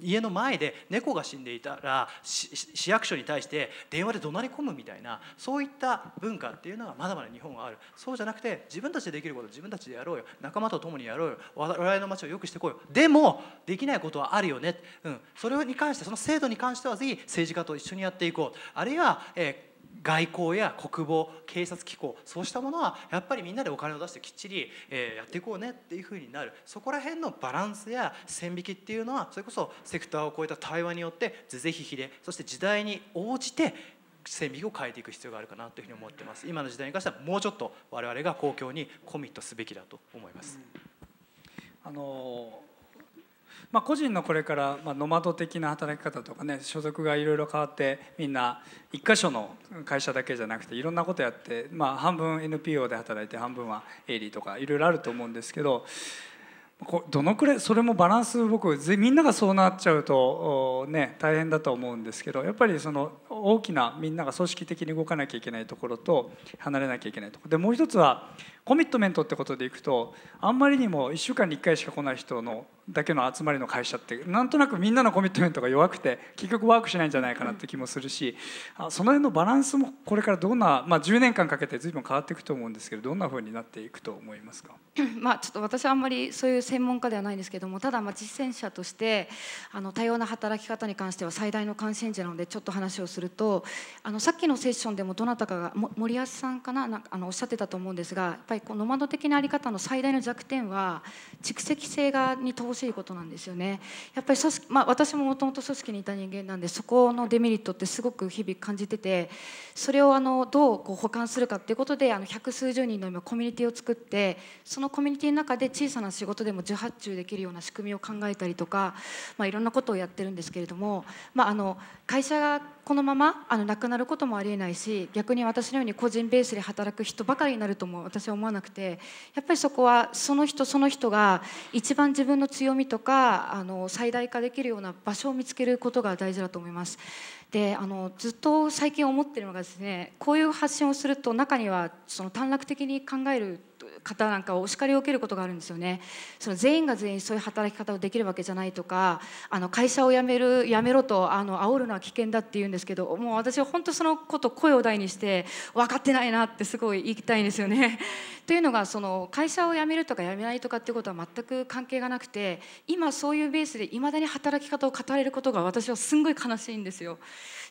家の前で猫が死んでいたら市役所に対して電話で怒鳴り込むみたいなそういった文化っていうのはまだまだ日本はあるそうじゃなくて自分たちでできること自分たちでやろうよ仲間と共にやろうよ我々の街をよくしてこうよでもできないことはあるよね、うん、それに関してその制度に関してはぜひ政治家と一緒にやっていこうあるいは、えー外交や国防警察機構そうしたものはやっぱりみんなでお金を出してきっちり、えやっていこうねっていうふうになるそこら辺のバランスや線引きっていうのはそれこそセクターを超えた対話によって是々非々でそして時代に応じて線引きを変えていく必要があるかなというふうに思ってます今の時代に関してはもうちょっと我々が公共にコミットすべきだと思います。あのまあ、個人のこれから、まあ、ノマド的な働き方とかね所属がいろいろ変わってみんな一箇所の会社だけじゃなくていろんなことやって、まあ、半分 NPO で働いて半分は営利とかいろいろあると思うんですけどどのくらいそれもバランス僕みんながそうなっちゃうとね大変だと思うんですけどやっぱりその大きなみんなが組織的に動かなきゃいけないところと離れなきゃいけないところでもう一つはコミットメントってことでいくとあんまりにも1週間に1回しか来ない人のだけの集まりの会社ってなんとなくみんなのコミットメントが弱くて結局ワークしないんじゃないかなって気もするしその辺のバランスもこれからどんな、まあ、10年間かけて随分変わっていくと思うんですけどどんなふうになっていくと思いますか、まあ、ちょっと私はあんまりそういう専門家ではないんですけどもただまあ実践者としてあの多様な働き方に関しては最大の関心事なのでちょっと話をするとあのさっきのセッションでもどなたかが森保さんかななんかあのおっしゃってたと思うんですがやっぱりぱりこうノマド的な在り方の最大の弱点は蓄積性がに乏しいことなんですよねやっぱり組織、まあ、私ももともと組織にいた人間なんでそこのデメリットってすごく日々感じててそれをあのどうこう補完するかっていうことであの百数十人の今コミュニティを作ってそのコミュニティの中で小さな仕事でも受発注できるような仕組みを考えたりとか、まあ、いろんなことをやってるんですけれども、まあ、あの会社がこのままあの亡くなることもありえないし逆に私のように個人ベースで働く人ばかりになるとも私は思わなくてやっぱりそこはその人その人が一番自分の強みとかあの最大化できるような場所を見つけることが大事だと思います。であのずっと最近思ってるのがですねこういう発信をすると中にはその短絡的に考える方なんかお叱りを受けることがあるんですよねその全員が全員そういう働き方をできるわけじゃないとかあの会社を辞める辞めろとあの煽るのは危険だって言うんですけどもう私は本当そのこと声を大にして分かってないなってすごい言いたいんですよね。というのがその会社を辞めるとか辞めないとかっていうことは全く関係がなくて今そういうベースでいまだに働き方を語れることが私はすんごい悲しいんですよ。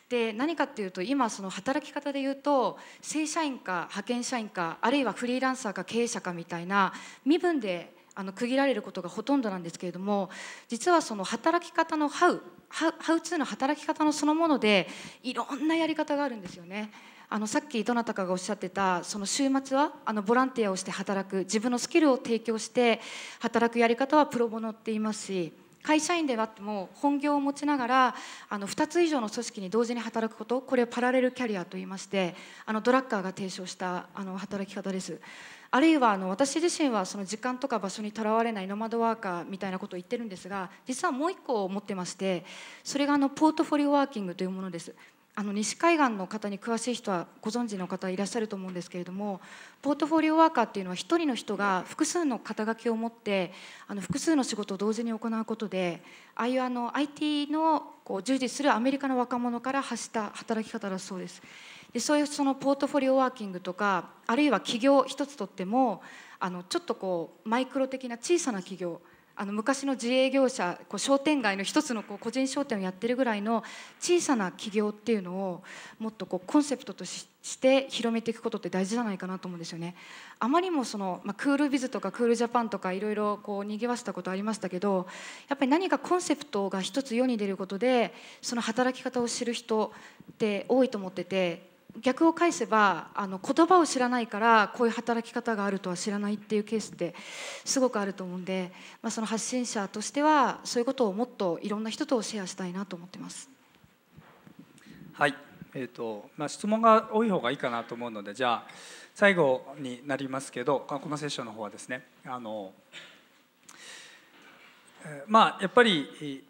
で何かっていうと今その働き方で言うと正社員か派遣社員かあるいはフリーランサーか経営者かみたいな身分であの区切られることがほとんどなんですけれども実はその働き方のハウハウツーの働き方のそのものでいろんなやり方があるんですよね。あのさっきどなたかがおっしゃってたその週末はあのボランティアをして働く自分のスキルを提供して働くやり方はプロボノって言いますし会社員ではもう本業を持ちながらあの2つ以上の組織に同時に働くことこれをパラレルキャリアといいましてあのドラッカーが提唱したあの働き方です。あるいはあの私自身はその時間とか場所にとらわれないノマドワーカーみたいなことを言ってるんですが実はもう一個持ってましてそれがあのポートフォリオワーキングというものですあの西海岸の方に詳しい人はご存知の方いらっしゃると思うんですけれどもポートフォリオワーカーっていうのは一人の人が複数の肩書きを持ってあの複数の仕事を同時に行うことでああいうあの IT のこう従事するアメリカの若者から発した働き方だそうです。でそういうそのポートフォリオワーキングとかあるいは企業一つとってもあのちょっとこうマイクロ的な小さな企業あの昔の自営業者こう商店街の一つのこう個人商店をやってるぐらいの小さな企業っていうのをもっとこうコンセプトとして広めていくことって大事じゃないかなと思うんですよね。あまりもその、まあ、クールビズとかクールジャパンとかいろいろこう賑わせたことありましたけどやっぱり何かコンセプトが一つ世に出ることでその働き方を知る人って多いと思ってて逆を返せばあの言葉を知らないからこういう働き方があるとは知らないっていうケースってすごくあると思うんで、まあ、その発信者としてはそういうことをもっといろんな人とシェアしたいなと思ってます。はいえーとまあ、質問が多い方がいいかなと思うのでじゃあ最後になりますけどこのセッションの方はですねあの、まあ、やっぱり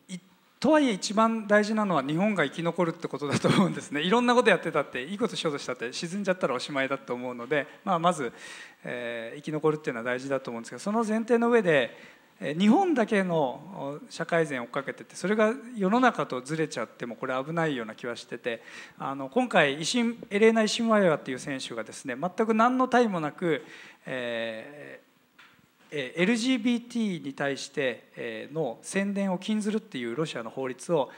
とはいえ一番大事なのは日本が生き残るってことだと思うんですね いろんなことやってたっていいことしようとしたって沈んじゃったらおしまいだと思うので、まあ、まず、えー、生き残るっていうのは大事だと思うんですけどその前提の上で日本だけの社会善を追っかけててそれが世の中とずれちゃってもこれ危ないような気はしててあの今回イシンエレーナ・イシンワイワっていう選手がですね全く何の他意もなく、え LGBT に対しての宣伝を禁ずるっていうロシアの法律を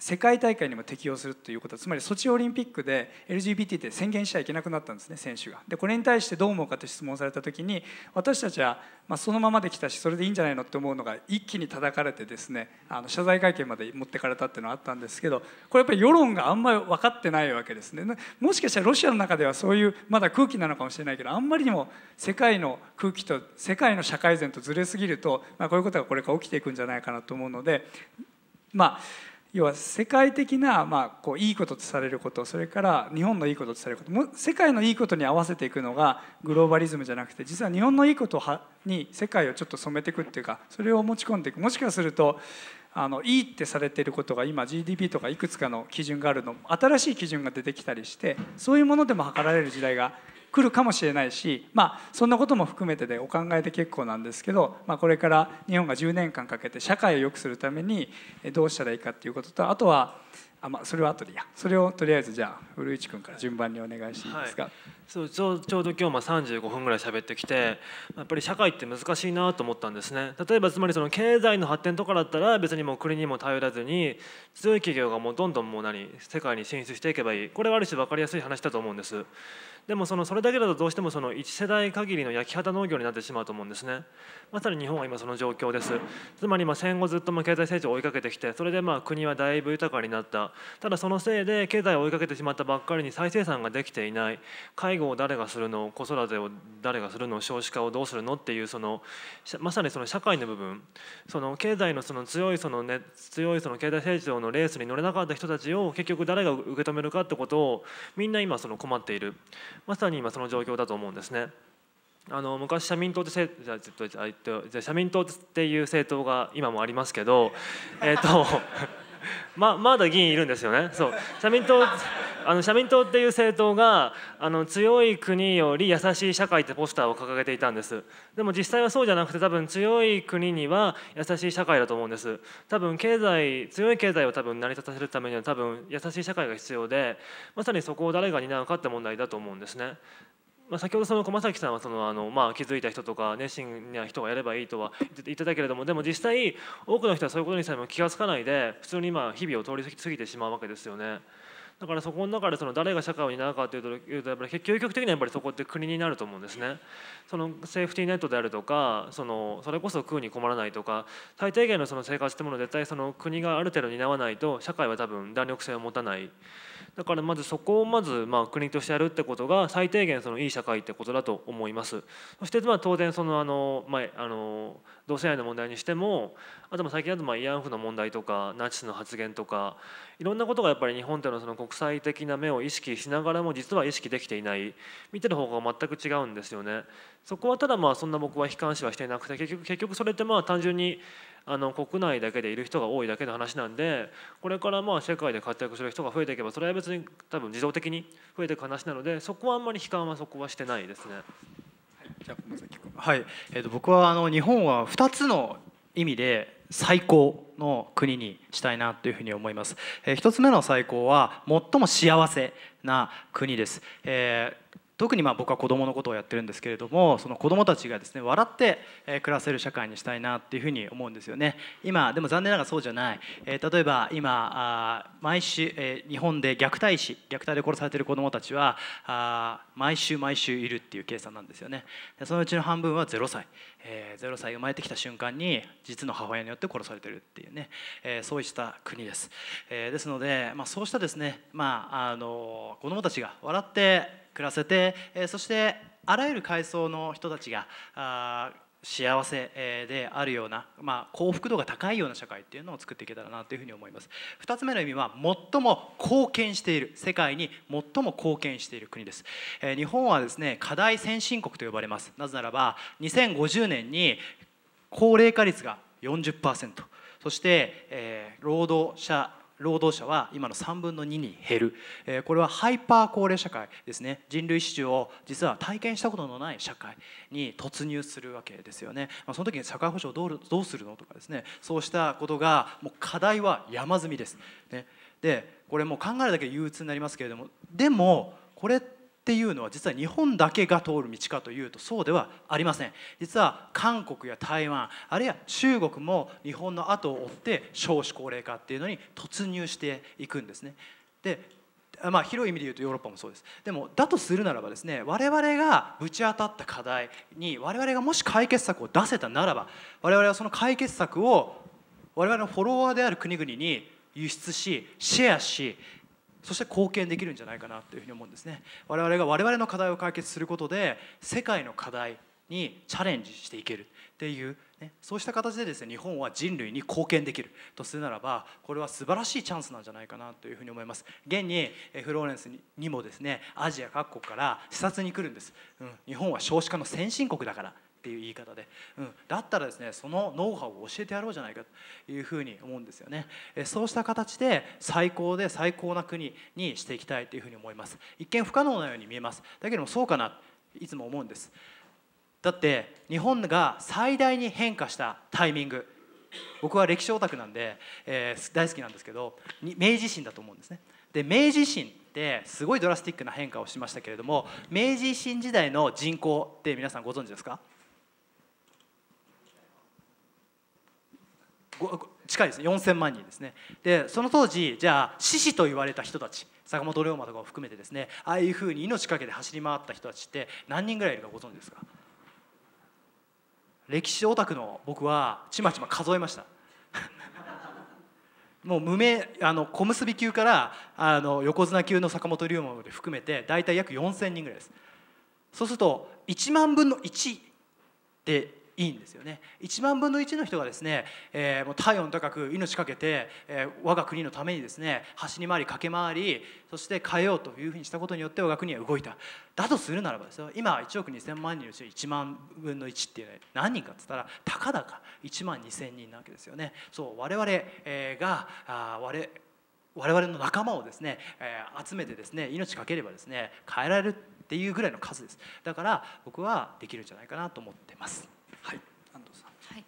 世界大会にも適用するということつまりソチオリンピックで LGBT って宣言しちゃいけなくなったんですね選手がでこれに対してどう思うかと質問された時に私たちは、まあ、そのままできたしそれでいいんじゃないのって思うのが一気に叩かれてですねあの謝罪会見まで持ってかれたっていうのはあったんですけどこれやっぱり世論があんまり分かってないわけですねもしかしたらロシアの中ではそういうまだ空気なのかもしれないけどあんまりにも世界の空気と世界の社会善とずれすぎると、まあ、こういうことがこれから起きていくんじゃないかなと思うのでまあ要は世界的な、まあ、こういいこととされることそれから日本のいいこととされることも世界のいいことに合わせていくのがグローバリズムじゃなくて実は日本のいいことに世界をちょっと染めていくっていうかそれを持ち込んでいくもしかするとあのいいってされていることが今 GDP とかいくつかの基準があるの新しい基準が出てきたりしてそういうものでも測られる時代が来るかもしれないし、まあ、そんなことも含めてでお考えで結構なんですけど、まあ、これから日本が10年間かけて社会を良くするためにどうしたらいいかっていうこととあとはあまあ、それは後でいやそれをとりあえずじゃあ古市君から順番にお願いしていいですか、はい、そうちょうど今日まあ35分ぐらい喋ってきてやっぱり社会って難しいなと思ったんですね例えばつまりその経済の発展とかだったら別にもう国にも頼らずに強い企業がもうどんどんもう何世界に進出していけばいいこれはある種分かりやすい話だと思うんですでもそのそれだけだとどうしてもその一世代限りの焼き畑農業になってしまうと思うんですねまさに日本は今その状況ですつまりま戦後ずっとま経済成長を追いかけてきてそれでまあ国はだいぶ豊かになっったただそのせいで経済を追いかけてしまったばっかりに再生産ができていない介護を誰がするの子育てを誰がするの少子化をどうするのっていうそのまさにその社会の部分その経済のその強いその、ね、強いその経済成長のレースに乗れなかった人たちを結局誰が受け止めるかってことをみんな今その困っているまさに今その状況だと思うんですね。あの昔社民党ってじゃじゃ社民党っていう政党が今もありますけど、えっと ままだ議員いるんですよねそう社民党 あの社民党っていう政党があの強い国より優しい社会ってポスターを掲げていたんですでも実際はそうじゃなくて多分強い国には優しい社会だと思うんです多分経済強い経済を多分成り立たせるためには多分優しい社会が必要でまさにそこを誰が担うかって問題だと思うんですねまあ、先ほどその駒崎さんはそのあの、まあ、気づいた人とか熱心な人がやればいいとは言ってたけれどもでも実際多くの人はそういうことにさえも気が付かないで普通に今日々を通り過ぎてしまうわけですよね。だからそこの中でその誰が社会を担うかというとやっぱり究極的にはやっぱりそこって国になると思うんですね。そのセーフティーネットであるとかそのそれこそ食うに困らないとか最低限のその生活ってものを絶対その国がある程度担わないと社会は多分弾力性を持たない。だからまずそこをまずまあ国としてやるってことが最低限そのいい社会ってことだと思いますそしてまあ当然そのあの、まあ、あの同性愛の問題にしてもあとも最近だとまあ慰安婦の問題とかナチスの発言とかいろんなことがやっぱり日本っいうのはその国際的な目を意識しながらも実は意識できていない見てる方が全く違うんですよね。そこはただまあそんな僕は悲観視はしていなくて結局結局それってまあ単純にあの国内だけでいる人が多いだけの話なんでこれからまあ世界で活躍する人が増えていけばそれは別に多分自動的に増えていく話なのでそこはあんまり悲観はそこはしてないですね。はい、えー、と僕はあの日本は2つの意味で最高の国にしたいなというふに思います。えー、つ目の最高は最も幸せな国です。えー特にまあ僕は子どものことをやってるんですけれどもその子どもたちがですね笑って暮らせる社会にしたいなっていうふうに思うんですよね今でも残念ながらそうじゃない、えー、例えば今あ毎週、えー、日本で虐待死虐待で殺されてる子どもたちはあ毎週毎週いるっていう計算なんですよねそのうちの半分は0歳、えー、0歳生まれてきた瞬間に実の母親によって殺されてるっていうね、えー、そうした国です、えー、ですので、まあ、そうしたですね、まあ、あの子どもたちが笑って暮らせて、えそしてあらゆる階層の人たちがあ幸せであるような、まあ、幸福度が高いような社会っていうのを作っていけたらなというふうに思います2つ目の意味は最も貢献している世界に最も貢献している国です、え日本はですね課題先進国と呼ばれますなぜならば2050年に高齢化率が40%そして、え労働者労働者は今の3分の2に減る、えこれはハイパー高齢社会ですね人類史上実は体験したことのない社会に突入するわけですよね、まその時に社会保障をどうするのとかですねそうしたことがもう課題は山積みです、ね、でこれもう考えるだけ憂鬱になりますけれどもでもこれってっていうのは実は日本だけが通る道かというとそうではありません実は韓国や台湾あるいは中国も日本の後を追って少子高齢化っていうのに突入していくんですねでまあ、広い意味で言うとヨーロッパもそうですでもだとするならばですね我々がぶち当たった課題に我々がもし解決策を出せたならば我々はその解決策を我々のフォロワーである国々に輸出しシェアしそして貢献できるんじゃないかなというふうに思うんですね我々が我々の課題を解決することで世界の課題にチャレンジしていけるっていう、ね、そうした形でですね日本は人類に貢献できるとするならばこれは素晴らしいチャンスなんじゃないかなというふうに思います現にフローレンスにもですねアジア各国から視察に来るんです、うん、日本は少子化の先進国だからっていう言い方で、うん、だったらですねそのノウハウを教えてやろうじゃないかというふうに思うんですよねえそうした形で最高で最高な国にしていきたいというふうに思います一見不可能なように見えますだけどもそうかないつも思うんですだって日本が最大に変化したタイミング僕は歴史オタクなんで、えー、大好きなんですけど明治維新だと思うんですねで明治維新ってすごいドラスティックな変化をしましたけれども明治維新時代の人口って皆さんご存知ですか近いですね4000万人ですねでその当時じゃあ獅子と言われた人たち坂本龍馬とかを含めてですねああいうふうに命かけて走り回った人たちって何人ぐらいいるかご存知ですか歴史オタクの僕はちまちま数えました もう無名あの小結級からあの横綱級の坂本龍馬まで含めて大体約4000人ぐらいですそうすると1万分の1でいいんですよね1万分の1の人がですね、えー、もう体温高く命かけて、えー、我が国のためにですね走り回り駆け回りそして変えようというふうにしたことによって我が国は動いただとするならばですよ今1億2千万人のうち1万分の1っていうのは何人かっつったらたかだか1万2千人なわけですよねそう我々、えー、があ我我々の仲間をですね、えー、集めてですね命かければですね変えられるっていうぐらいの数ですだから僕はできるんじゃないかなと思ってます。安藤さん。はい。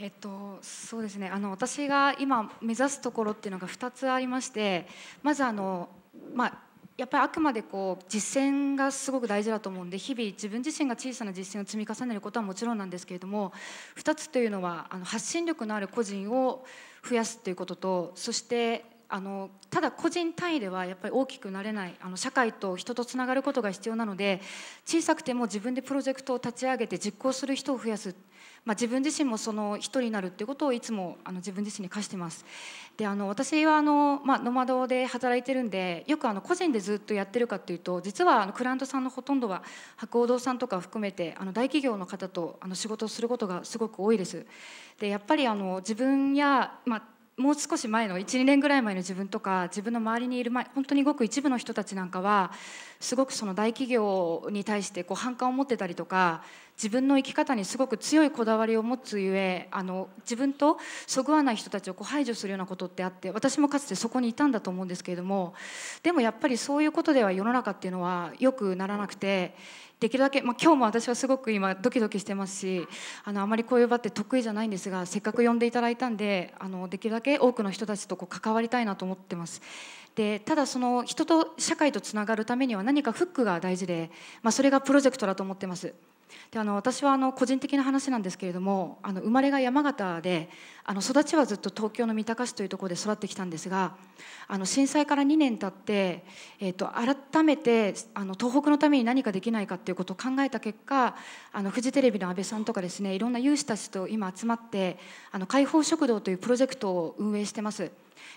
えっと、そうですねあの私が今目指すところっていうのが2つありましてまずあの、まあ、やっぱりあくまでこう実践がすごく大事だと思うんで日々自分自身が小さな実践を積み重ねることはもちろんなんですけれども2つというのはあの発信力のある個人を増やすということとそしてあのただ個人単位ではやっぱり大きくなれないあの社会と人とつながることが必要なので小さくても自分でプロジェクトを立ち上げて実行する人を増やすまあ、自分自身もその一人になるっていうことをいつもあの自分自身に課してます。であの私はあの、まあ、ノマドで働いてるんでよくあの個人でずっとやってるかっていうと実はあのクライアントさんのほとんどは博報堂さんとか含めてあの大企業の方とあの仕事をすることがすごく多いです。でやっぱりあの自分や、まあもう少し前の12年ぐらい前の自分とか自分の周りにいる前本当にごく一部の人たちなんかはすごくその大企業に対してこう反感を持ってたりとか自分の生き方にすごく強いこだわりを持つゆえあの自分とそぐわない人たちをこう排除するようなことってあって私もかつてそこにいたんだと思うんですけれどもでもやっぱりそういうことでは世の中っていうのはよくならなくてできるだけ、まあ、今日も私はすごく今ドキドキしてますしあのあまりこういう場って得意じゃないんですがせっかく呼んでいただいたんであのできるだけ多くの人たちとこう関わりたいなと思ってます。でただその人と社会とつながるためには何かフックが大事で、まあ、それがプロジェクトだと思ってます。であの私はあの個人的な話なんですけれどもあの生まれが山形であの育ちはずっと東京の三鷹市というところで育ってきたんですがあの震災から2年経って、えー、と改めてあの東北のために何かできないかっていうことを考えた結果あのフジテレビの安倍さんとかですねいろんな有志たちと今集まってあの解放食堂というプロジェクトを運営してます。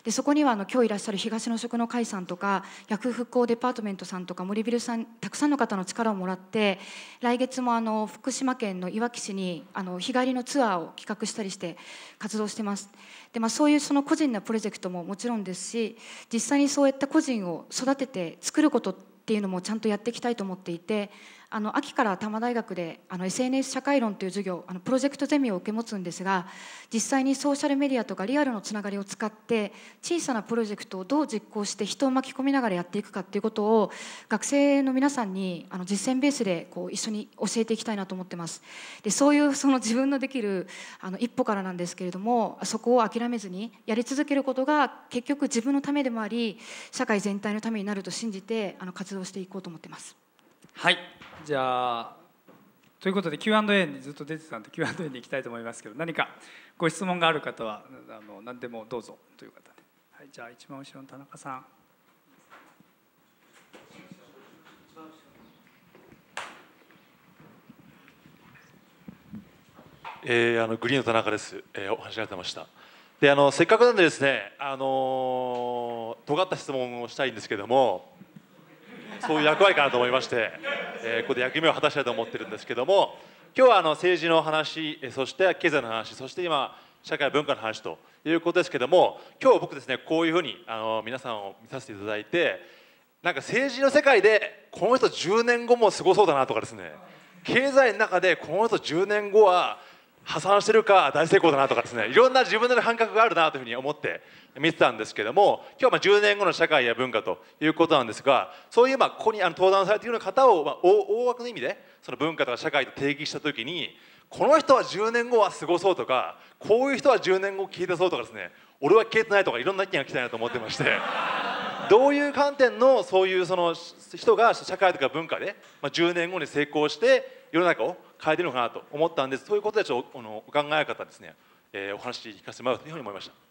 でそこにはあの今日いらっしゃる東の食の会さんとか薬復興デパートメントさんとか森ビルさんたくさんの方の力をもらって来月もあの福島県のいわき市にあの日帰りのツアーを企画したりして活動してます。でまあ、そういうその個人のプロジェクトももちろんですし実際にそういった個人を育てて作ることっていうのもちゃんとやっていきたいと思っていてあの秋から多摩大学であの SNS 社会論という授業あのプロジェクトゼミを受け持つんですが実際にソーシャルメディアとかリアルのつながりを使って小さなプロジェクトをどう実行して人を巻き込みながらやっていくかっていうことを学生の皆さんにあの実践ベースでこう一緒に教えていきたいなと思ってます。でそういうその自分のできるあの一歩からなんですけれどもそこを諦めずにやり続けることが結局自分のためでもあり社会全体のためになると信じてあの活動していこうと思ってます。はいじゃあということで Q&A にずっと出てたんで Q&A に行きたいと思いますけど何かご質問がある方はあの何でもどうぞという方で、はい、じゃあ一番後ろの田中さん。えー、あのグリーンの田中です、えー、お話しがれてましたであのせっかくなんでですね、あのー、尖った質問をしたいんですけどもそういう役割かなと思いまして、えー、ここで役目を果たしたいと思ってるんですけども今日はあの政治の話そして経済の話そして今社会文化の話ということですけども今日僕ですねこういうふうにあの皆さんを見させていただいてなんか政治の世界でこの人10年後もすごそうだなとかですね経済の中でこの人10年後は破産してるか大成功だなとかですねいろんな自分の感覚があるなというふうに思って見てたんですけども今日は10年後の社会や文化ということなんですがそういうまここに登壇されている方を、ま大枠の意味でその文化とか社会と定義した時にこの人は10年後は過ごそうとかこういう人は10年後聞い出そうとかですね俺は消えてないとかいろんな意見が来たいなと思ってまして どういう観点のそういうその人が社会とか文化で、ま10年後に成功して世の中を変えてるのかなと思ったんですそういうことでちょっとお考え方ですね、えお話聞かせてもらうというふうに思いました。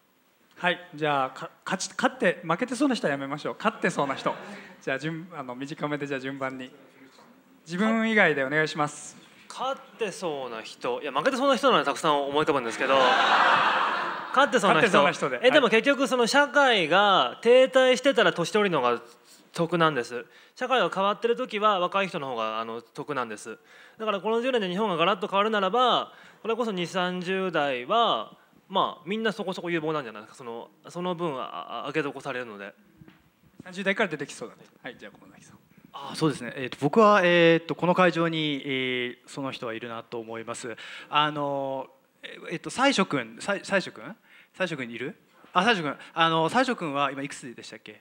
はいじゃあ勝ち勝って負けてそうな人はやめましょう勝ってそうな人じゃあ順あの短めでじゃあ順番に自分以外でお願いします勝ってそうな人いや負けてそうな人ならたくさん思い浮かぶんですけど 勝ってそうな人でえでも結局その社会が停滞してたら年取りのが得なんです社会が変わってる時は若い人の方があの得なんですだからこの10年で日本がガラッと変わるならばこれこそ2 3 0代はまあ、みんなそこそこ有望なんじゃないですかそのその分あ上げ残されるので30代から出てきそうだねはいじゃあ小崎さんあそうですね、えーと、僕は、えーと、この会場に、えー、その人はいるなと思いますあのえっ、ー、と最初君最初君最初君いるあ最初君あの最初君は今いくつでしたっけ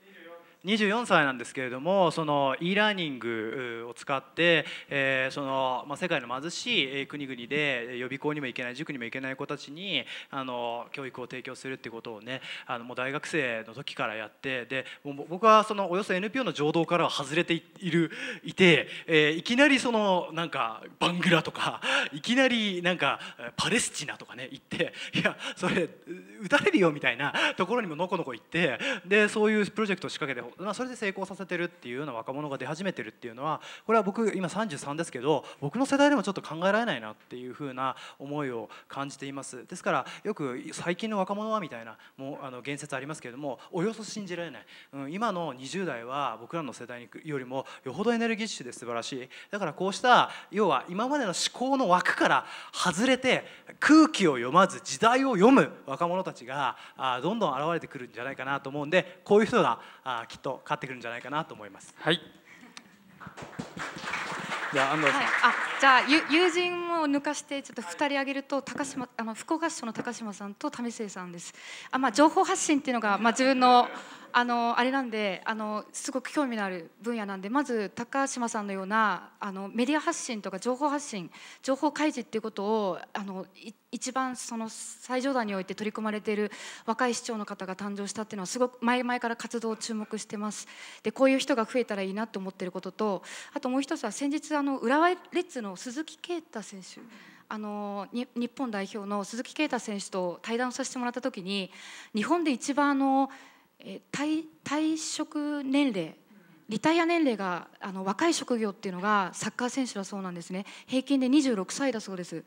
24歳なんですけれどもその e ラーニングを使って、えー、そのまあ、世界の貧しい国々で予備校にも行けない塾にも行けない子たちにあの教育を提供するってことをねあのもう大学生の時からやってで僕はそのおよそ NPO の情動からは外れているいて、えー、いきなりそのなんかバングラとかいきなりなんかパレスチナとかね行っていやそれ撃たれるよみたいなところにものこのこ行ってでそういうプロジェクトを仕掛けてまあ、それで成功させてるっていうような若者が出始めてるっていうのはこれは僕今33ですけど僕の世代でもちょっと考えられないなっていうふうな思いを感じていますですからよく最近の若者はみたいなもうあの言説ありますけれどもおよそ信じられない、うん、今の20代は僕らの世代よりもよほどエネルギッシュで素晴らしいだからこうした要は今までの思考の枠から外れて空気を読まず時代を読む若者たちがどんどん現れてくるんじゃないかなと思うんでこういう人が期っと勝ってくるんじゃないかなと思います。はい。じゃあ安藤さん。はい、あじゃあ友人を抜かしてちょっと二人挙げると高島あの福岡市の高島さんと為末さんです。あまあ情報発信っていうのがまあ自分のあのあれなんであのすごく興味のある分野なんでまず高島さんのようなあのメディア発信とか情報発信情報開示っていうことをあの一番その最上段において取り組まれている若い市長の方が誕生したっていうのはすごく前々から活動を注目してますでこういう人が増えたらいいなと思ってることとあともう一つは先日あの浦和レッズの鈴木啓太選手あの日本代表の鈴木啓太選手と対談をさせてもらった時に日本で一番あのえ退退職年齢リタイア年齢があの若い職業っていうのがサッカー選手だそうなんですね平均で26歳だそうです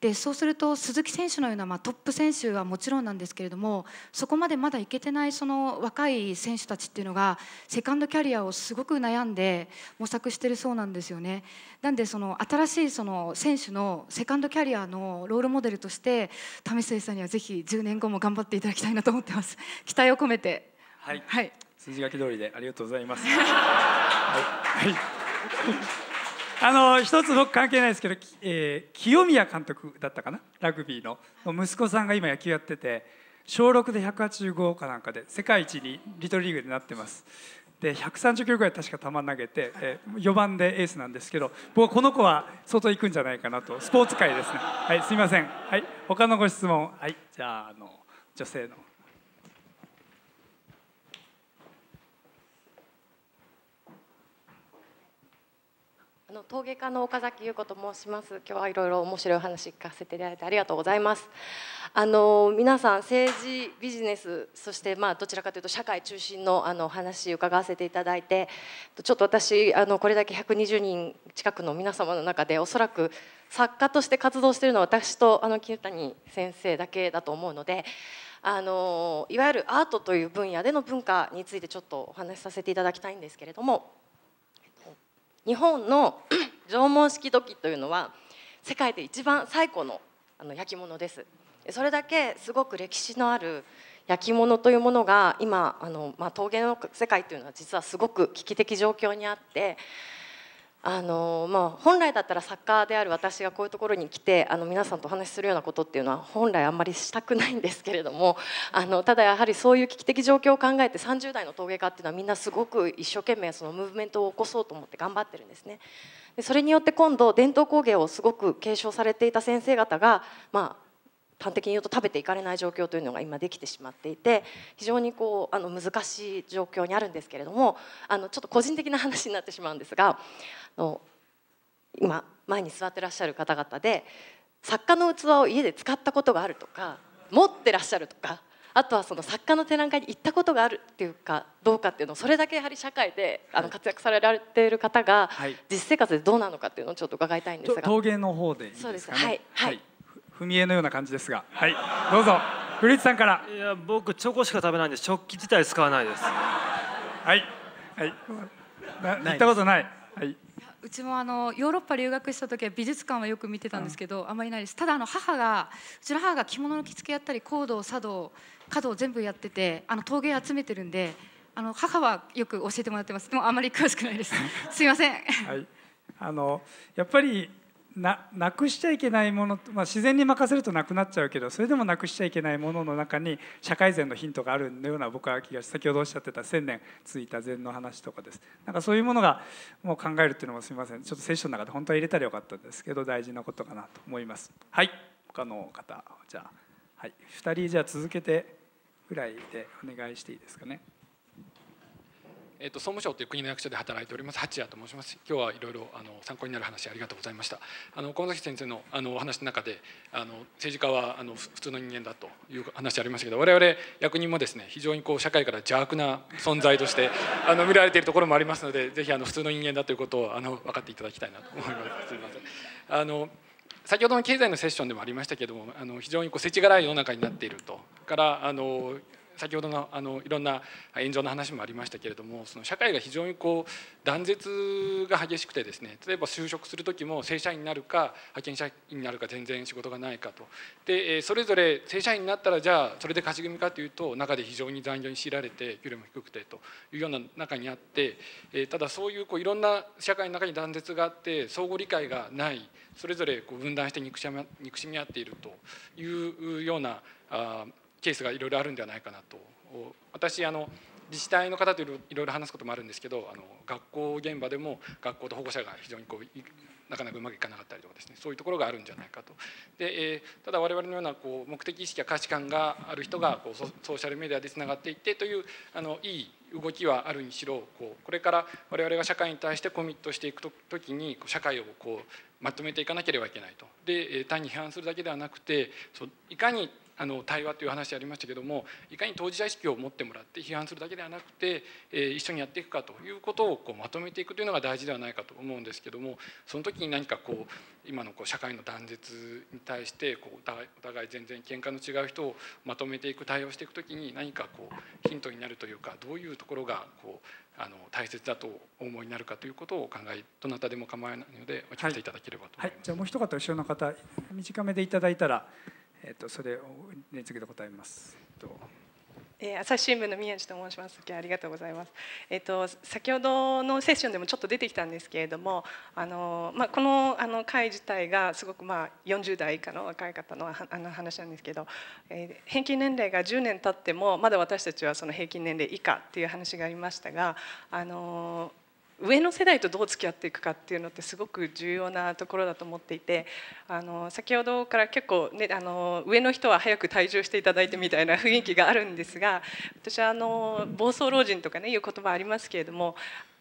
でそうすると鈴木選手のような、まあ、トップ選手はもちろんなんですけれどもそこまでまだいけてないその若い選手たちっていうのがセカンドキャリアをすごく悩んで模索してるそうなんですよねなんでその新しいその選手のセカンドキャリアのロールモデルとして為末さんにはぜひ10年後も頑張っていただきたいなと思ってます期待を込めてはい、はい、筋書き通りでありがとうございます。はい、はい、あの一つ僕関係ないですけど、えー、清宮監督だったかなラグビーの息子さんが今野球やってて小6で185かなんかで世界一にリトルリーグでなってます。で130キロぐらい確か球投げて、えー、4番でエースなんですけど僕はこの子は相当いくんじゃないかなとスポーツ界ですねはいすいませんはい他のご質問はいじゃああの女性のの陶芸家の岡崎優子と申します。今日はいろいろ面白い話聞かせていただいてありがとうございます。あの皆さん政治ビジネスそしてまあどちらかというと社会中心のあの話伺わせていただいて、ちょっと私あのこれだけ120人近くの皆様の中でおそらく作家として活動しているのは私とあの木谷先生だけだと思うので。あのいわゆるアートという分野での文化についてちょっとお話しさせていただきたいんですけれども日本の 縄文式土器というのは世界で一番最古のあの焼き物ですそれだけすごく歴史のある焼き物というものが今あの、まあ、陶芸の世界というのは実はすごく危機的状況にあってあのまあ、本来だったら作家である私がこういうところに来てあの皆さんとお話しするようなことっていうのは本来あんまりしたくないんですけれども あのただやはりそういう危機的状況を考えて30代の陶芸家っていうのはみんなすごく一生懸命そのムーブメントを起こそうと思って頑張ってるんですね。でそれによって今度伝統工芸をすごく継承されていた先生方が、まあ、端的に言うと食べていかれない状況というのが今できてしまっていて非常にこうあの難しい状況にあるんですけれどもあのちょっと個人的な話になってしまうんですがあの今前に座ってらっしゃる方々で作家の器を家で使ったことがあるとか持ってらっしゃるとかあとはその作家の展覧会に行ったことがあるっていうかどうかっていうのをそれだけやはり社会であの活躍されられている方が実生活でどうなのかっていうのをちょっと伺いたいんですが陶芸の方でいいですかね、はい、はい、はい踏み絵のような感じですが、はい、どうぞ古市さんからいや僕チョコしか食べないんで食器自体使わないですはいはい行ったことないはいうちもあのヨーロッパ留学した時は美術館はよく見てたんですけど、うん、あんまりないですただあの母がうちの母が着物の着付けやったりコード茶道華道全部やっててあの陶芸集めてるんであの母はよく教えてもらってますでもあまり詳しくないですすいません、はい、あのやっぱりななくしちゃいけないもの、まあ、自然に任せるとなくなっちゃうけどそれでもなくしちゃいけないものの中に社会善のヒントがあるような僕は気がし先ほどおっしゃってた千年ついた禅の話とかですなんかそういうものがもう考えるっていうのもすみませんちょっとセッションの中で本当は入れたらよかったんですけど大事なことかなと思いますはい他の方じゃあ、はい、2人じゃあ続けてぐらいでお願いしていいですかね。えっと、総務省という国の役所で働いております八谷と申します今日はいろいろあの参考になる話ありがとうございましたあの駒崎先生のあのお話の中であの政治家はあの普通の人間だという話ありましたけど我々役人もですね非常にこう社会から邪悪な存在として あの見られているところもありますのでぜひあの普通の人間だということをあの分かっていただきたいなと思いますすみませんあの先ほどの経済のセッションでもありましたけどもあの非常にこう世知辛い世の中になっているとからあの先ほどのあのいろんな炎上の話もありましたけれどもその社会が非常にこう断絶が激しくてですね例えば就職する時も正社員になるか派遣社員になるか全然仕事がないかとでそれぞれ正社員になったらじゃあそれで勝ち組かというと中で非常に残業に強いられて給料も低くてというような中にあってただそういうこういろんな社会の中に断絶があって相互理解がないそれぞれこう分断して憎しみ合っているというようなあケースがいろいろあるんではないかなと私あの自治体の方といろいろ話すこともあるんですけどあの学校現場でも学校と保護者が非常にこうなかなかうまくいかなかったりとかですねそういうところがあるんじゃないかとで、えー、ただ我々のようなこう目的意識や価値観がある人がこうソーシャルメディアでつながっていってというあのいい動きはあるにしろこうこれから我々が社会に対してコミットしていく時に社会をこうまとめていかなければいけないとで単に批判するだけではなくていかにあの対話という話ありましたけどもいかに当事者意識を持ってもらって批判するだけではなくて、えー、一緒にやっていくかということをこうまとめていくというのが大事ではないかと思うんですけどもその時に何かこう今のこう社会の断絶に対してこうお互い全然喧嘩の違う人をまとめていく対応していく時に何かこうヒントになるというかどういうところがこうあの大切だとお思いになるかということをお考えどなたでも構わないのでお聞かせいただければと思います。はいはい、じゃもう一方後ろの方短めでいただいたらえっと、それを連続で答えます。えっとえ朝日新聞の宮地と申します。ありがとうございます。えっ、と先ほどのセッションでもちょっと出てきたんですけれども、あのまあこのあの会自体がすごくまあ40代以下の若い方のあの話なんですけど、えー、平均年齢が10年経ってもまだ私たちはその平均年齢以下っていう話がありましたが、あの上の世代とどう付き合っていくかっていうのってすごく重要なところだと思っていてあの先ほどから結構、ね、あの上の人は早く退場していただいてみたいな雰囲気があるんですが私はあの暴走老人とかねいう言葉ありますけれども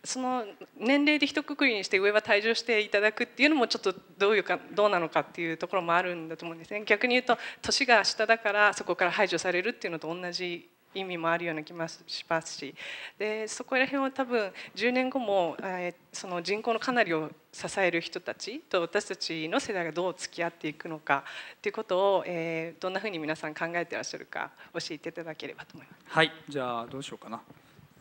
その年齢で一括りにして上は退場していただくっていうのもちょっとどういうかどうなのかっていうところもあるんだと思うんですね逆に言うと年が下だからそこから排除されるっていうのと同じ意味もあるような気もしますしでそこら辺は多分10年後も、えその人口のかなりを支える人たちと私たちの世代がどう付き合っていくのかということを、えどんなふうに皆さん考えてらっしゃるか教えていただければと思います。はいじゃあどうしようかな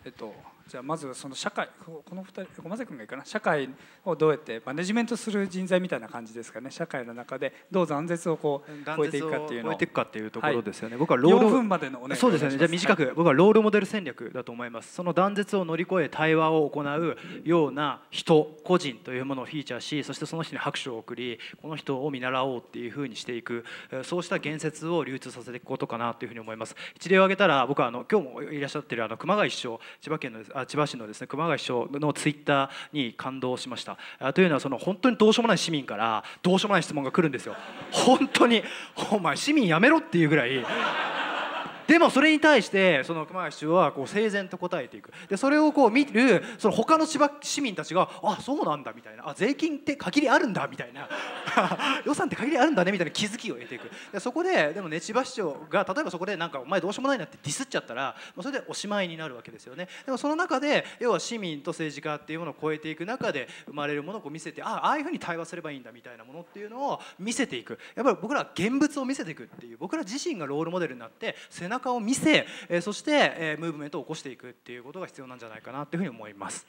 えっとじゃあまずその社会この二人駒瀬君がいいかな社会をどうやってマネジメントする人材みたいな感じですかね社会の中でどう断絶をこう超えていくかっていうのを超えていくかっていうところですよね、はい、僕はロール分までのお願いそうですねじゃあ短く、はい、僕はロールモデル戦略だと思いますその断絶を乗り越え対話を行うような人個人というものをフィーチャーしそしてその人に拍手を送りこの人を見習おうっていうふうにしていくそうした言説を流通させていくことかなというふうに思います一例を挙げたら僕はあの今日もいらっしゃってるあの熊谷市長千葉県のですあ千葉市のですね熊谷市長のツイッターに感動しましたあというのはその本当にどうしようもない市民からどうしようもない質問が来るんですよ本当にお前市民やめろっていうぐらいでもそれに対してその熊谷市長はこう整然と答えていくでそれをこう見るその他の千葉市民たちがあそうなんだみたいなあ税金って限りあるんだみたいな 予算って限りあるんだねみたいな気づきを得ていくでそこででもね千葉市長が例えばそこでなんかお前どうしようもないなってディスっちゃったらそれでおしまいになるわけですよねでもその中で要は市民と政治家っていうものを超えていく中で生まれるものをこう見せてあああいうふうに対話すればいいんだみたいなものっていうのを見せていくやっぱり僕らは現物を見せていくっていう僕ら自身がロールモデルになって背中中を見せ、えそして、えムーブメントを起こしていくっていうことが必要なんじゃないかなというふうに思います。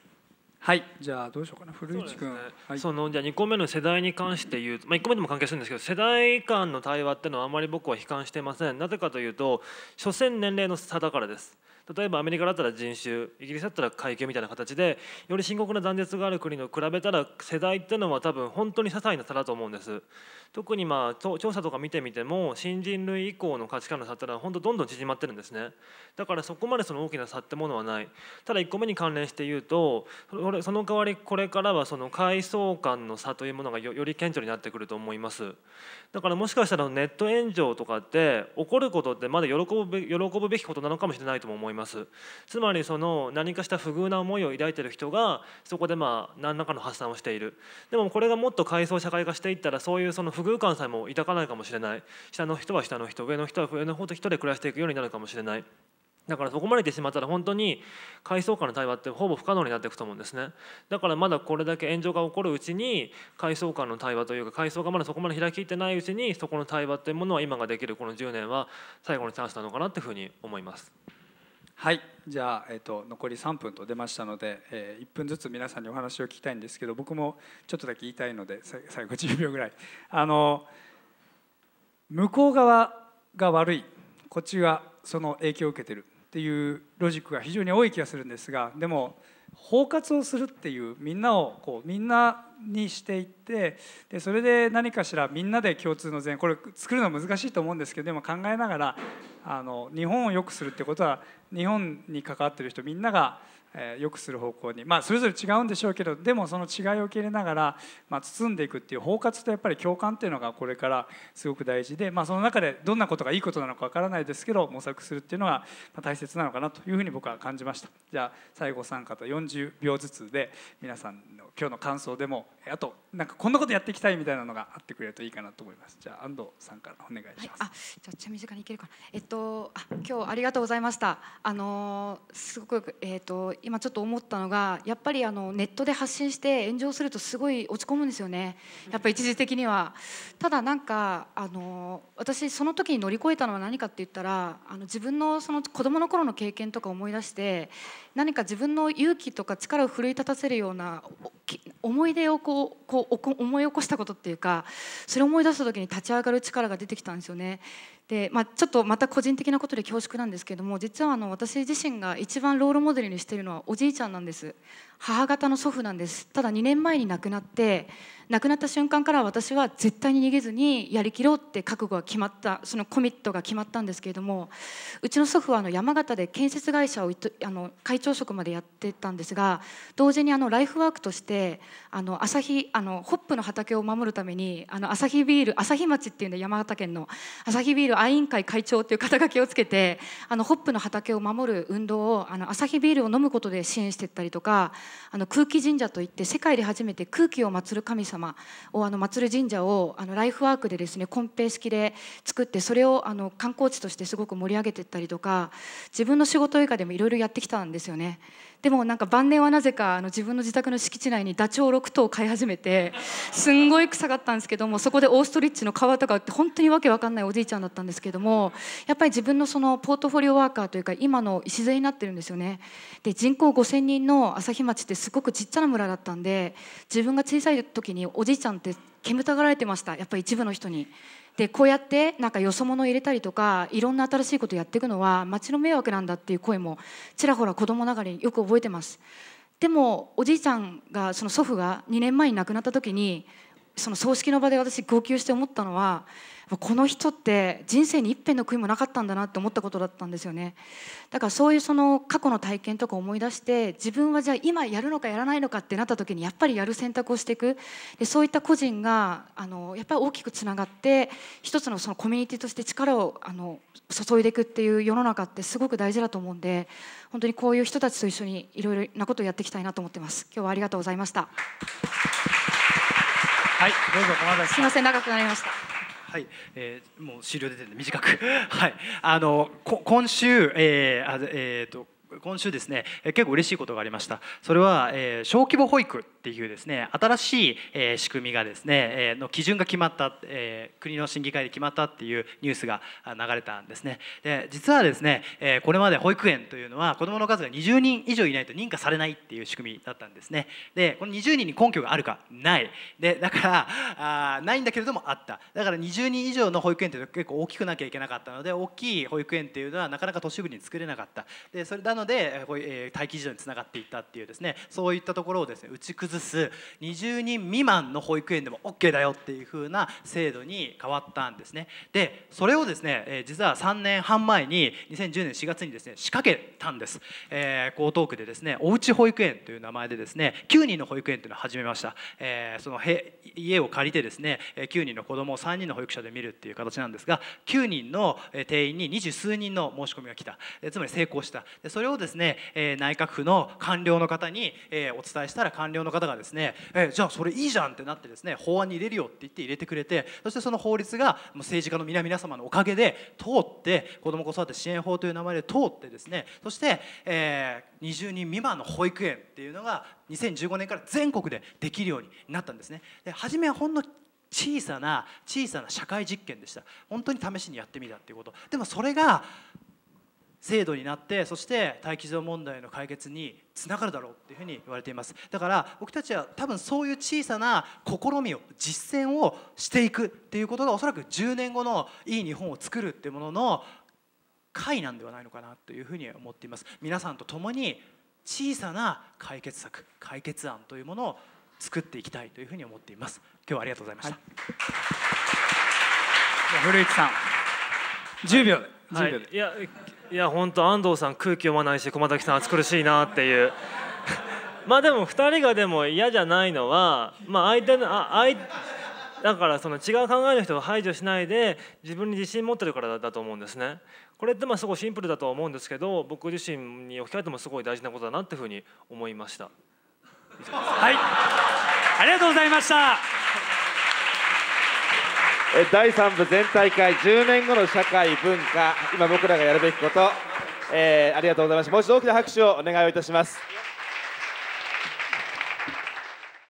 はい、じゃあどうしようかな古市君、ねはい、そのじゃあ2個目の世代に関して言う、まあ、1個目でも関係するんですけど世代間の対話っていうのはあまり僕は悲観していませんなぜかというと所詮年齢の差だからです例えばアメリカだったら人種イギリスだったら階級みたいな形でより深刻な断絶がある国の比べたら世代っていうのは多分本当に些細な差だと思うんです特にまあ調査とか見てみても新人類以降の価値観の差ってのは本当どんどん縮まってるんですねだからそこまでその大きな差ってものはないただ1個目に関連して言うとその代わりこれからはその階層間の差というものがより顕著になってくると思いますだからもしかしたらネット炎上とかって起こることってまだ喜ぶ喜ぶべきことなのかもしれないとも思いますつまりその何かした不遇な思いを抱いてる人がそこでまあ何らかの発散をしているでもこれがもっと階層社会化していったらそういうその不不遇感さえも抱かないかもしれない下の人は下の人上の人は上の方と一人で暮らしていくようになるかもしれないだからそこまでいってしまったら本当に階層間の対話ってほぼ不可能になっていくと思うんですねだからまだこれだけ炎上が起こるうちに階層間の対話というか階層がまだそこまで開ききってないうちにそこの対話っていうものは今ができるこの10年は最後のチャンスなのかなっていうふうに思います。はいじゃあ、えーと、残り3分と出ましたので、えー、1分ずつ皆さんにお話を聞きたいんですけど僕もちょっとだけ言いたいので最後10秒ぐらいあの向こう側が悪いこっちがその影響を受けてるっていうロジックが非常に多い気がするんですがでも包括をするっていうみんなをこうみんなにしていってでそれで何かしらみんなで共通の善これ作るの難しいと思うんですけどでも考えながらあの日本を良くするってことは日本に関わってる人みんながえ良くする方向に、まあ、それぞれ違うんでしょうけどでもその違いを受け入れながら、まあ、包んでいくっていう包括とやっぱり共感っていうのがこれからすごく大事で、まあ、その中でどんなことがいいことなのかわからないですけど模索するっていうのが大切なのかなというふうに僕は感じましたじゃあ最後3方40秒ずつで皆さんの今日の感想でもあとなんかこんなことやっていきたいみたいなのがあってくれるといいかなと思いますじゃあ安藤さんからお願いします、はい、あじゃあちにいけるかなえっとあ今日ありがとうございましたあのすごくえっと今ちょっと思ったのがやっぱりあのネットで発信して炎上するとすごい落ち込むんですよねやっぱ一時的には。ただなんかあの私その時に乗り越えたのは何かって言ったらあの自分のその子供の頃の経験とか思い出して何か自分の勇気とか力を奮い立たせるような思い出をこうこう思い起こしたことっていうかそれを思い出した時に立ち上がる力が出てきたんですよね。でまあ、ちょっとまた個人的なことで恐縮なんですけども実はあの私自身が一番ロールモデルにしているのはおじいちゃんなんです母方の祖父なんですただ2年前に亡くなって亡くなった瞬間から私は絶対に逃げずにやりきろうって覚悟が決まったそのコミットが決まったんですけれどもうちの祖父はあの山形で建設会社をあの会長職までやってたんですが同時にあのライフワークとしてあの朝日あのホップの畑を守るためにあの朝日ビール朝日町っていうんで山形県の朝日ビール愛委員会会長っていう肩書きをつけてあのホップの畑を守る運動をあの朝日ビールを飲むことで支援してったりとかあの空気神社といって世界で初めて空気を祀る神様をあの祀る神社をあのライフワークでですね金平式で作ってそれをあの観光地としてすごく盛り上げてったりとか自分の仕事以外でもいろいろやってきたんですよね。でもなんか晩年はなぜかあの自分の自宅の敷地内にダチョウ6頭飼い始めてすんごい草があったんですけどもそこでオーストリッチの皮とか売って本当にわけわかんないおじいちゃんだったんですけどもやっぱり自分のそのポートフォリオワーカーというか今の礎になってるんですよね。で人口5,000人の朝日町ってすごくちっちゃな村だったんで自分が小さい時におじいちゃんって煙たがられてましたやっぱり一部の人に。でこうやってなんかよそ者入れたりとかいろんな新しいことやっていくのは町の迷惑なんだっていう声もちらほら子供ながらによく覚えてます。でもおじいちゃんがその祖父が2年前に亡くなった時にその葬式の場で私号泣して思ったのはこの人って人生に一片の悔いもなかったんだなって思ったことだったんですよねだからそういうその過去の体験とか思い出して自分はじゃあ今やるのかやらないのかってなった時にやっぱりやる選択をしていくでそういった個人があのやっぱり大きくつながって一つのそのコミュニティとして力をあの注いでいくっていう世の中ってすごく大事だと思うんで本当にこういう人たちと一緒にいろいろなことをやっていきたいなと思ってます今日はありがとうございましたはいどうぞ駒崎すいません長くなりましたはい、えー、もう終了で短く はいあの今週、えーあえーと今週ですね結構嬉しいことがありましたそれは、えー、小規模保育っていうですね新しい、えー、仕組みがですね、えー、の基準が決まった、えー、国の審議会で決まったっていうニュースが流れたんですねで実はですね、えー、これまで保育園というのは子どもの数が20人以上いないと認可されないっていう仕組みだったんですねでこの20人に根拠があるかないでだからあないんだけれどもあっただから20人以上の保育園って結構大きくなきゃいけなかったので大きい保育園っていうのはなかなか都市部に作れなかったでそれなののでえう待機児童につながっていったっていうですねそういったところをですね打ち崩す20人未満の保育園でも OK だよっていう風な制度に変わったんですねでそれをですね実は3年半前に2010年4月にですね仕掛けたんです、えー、江東区でですねおうち保育園という名前でですね9人の保育園というのを始めました、えー、その家を借りてですね9人の子供を3人の保育者で見るっていう形なんですが9人の定員に二十数人の申し込みが来たつまり成功したでそれををですね、え内閣府の官僚の方に、えお伝えしたら官僚の方がですね、えじゃあそれいいじゃんってなってですね法案に入れるよって言って入れてくれてそしてその法律が政治家の皆皆様のおかげで通って子ども子育て支援法という名前で通ってですねそして、え20人未満の保育園っていうのが2015年から全国でできるようになったんですね。で初めはほんの小さな小さな社会実験でした本当に試しにやってみたっていうことでもそれが制度になってそして待機児童問題の解決につながるだろうっていうふうに言われていますだから僕たちは多分そういう小さな試みを実践をしていくっていうことがおそらく10年後のいい日本を作るっていうものの回なんではないのかなというふうに思っています皆さんと共に小さな解決策解決案というものを作っていきたいというふうに思っています今日はありがとうございました、はい、古市さん10秒ではい、いやいや本当安藤さん空気読まないし駒崎さん暑苦しいなっていう まあでも2人がでも嫌じゃないのはまあ相手のあ相だからその違う考えの人を排除しないで自分に自信持ってるからだと思うんですね。これってまあすごいシンプルだとは思うんですけど僕自身に置き換えてもすごい大事なことだなっていうふうに思いました。はいありがとうございました第3部全大会10年後の社会文化今僕らがやるべきこと、えー、ありがとうございましたもう一度大きな拍手をお願いをいたします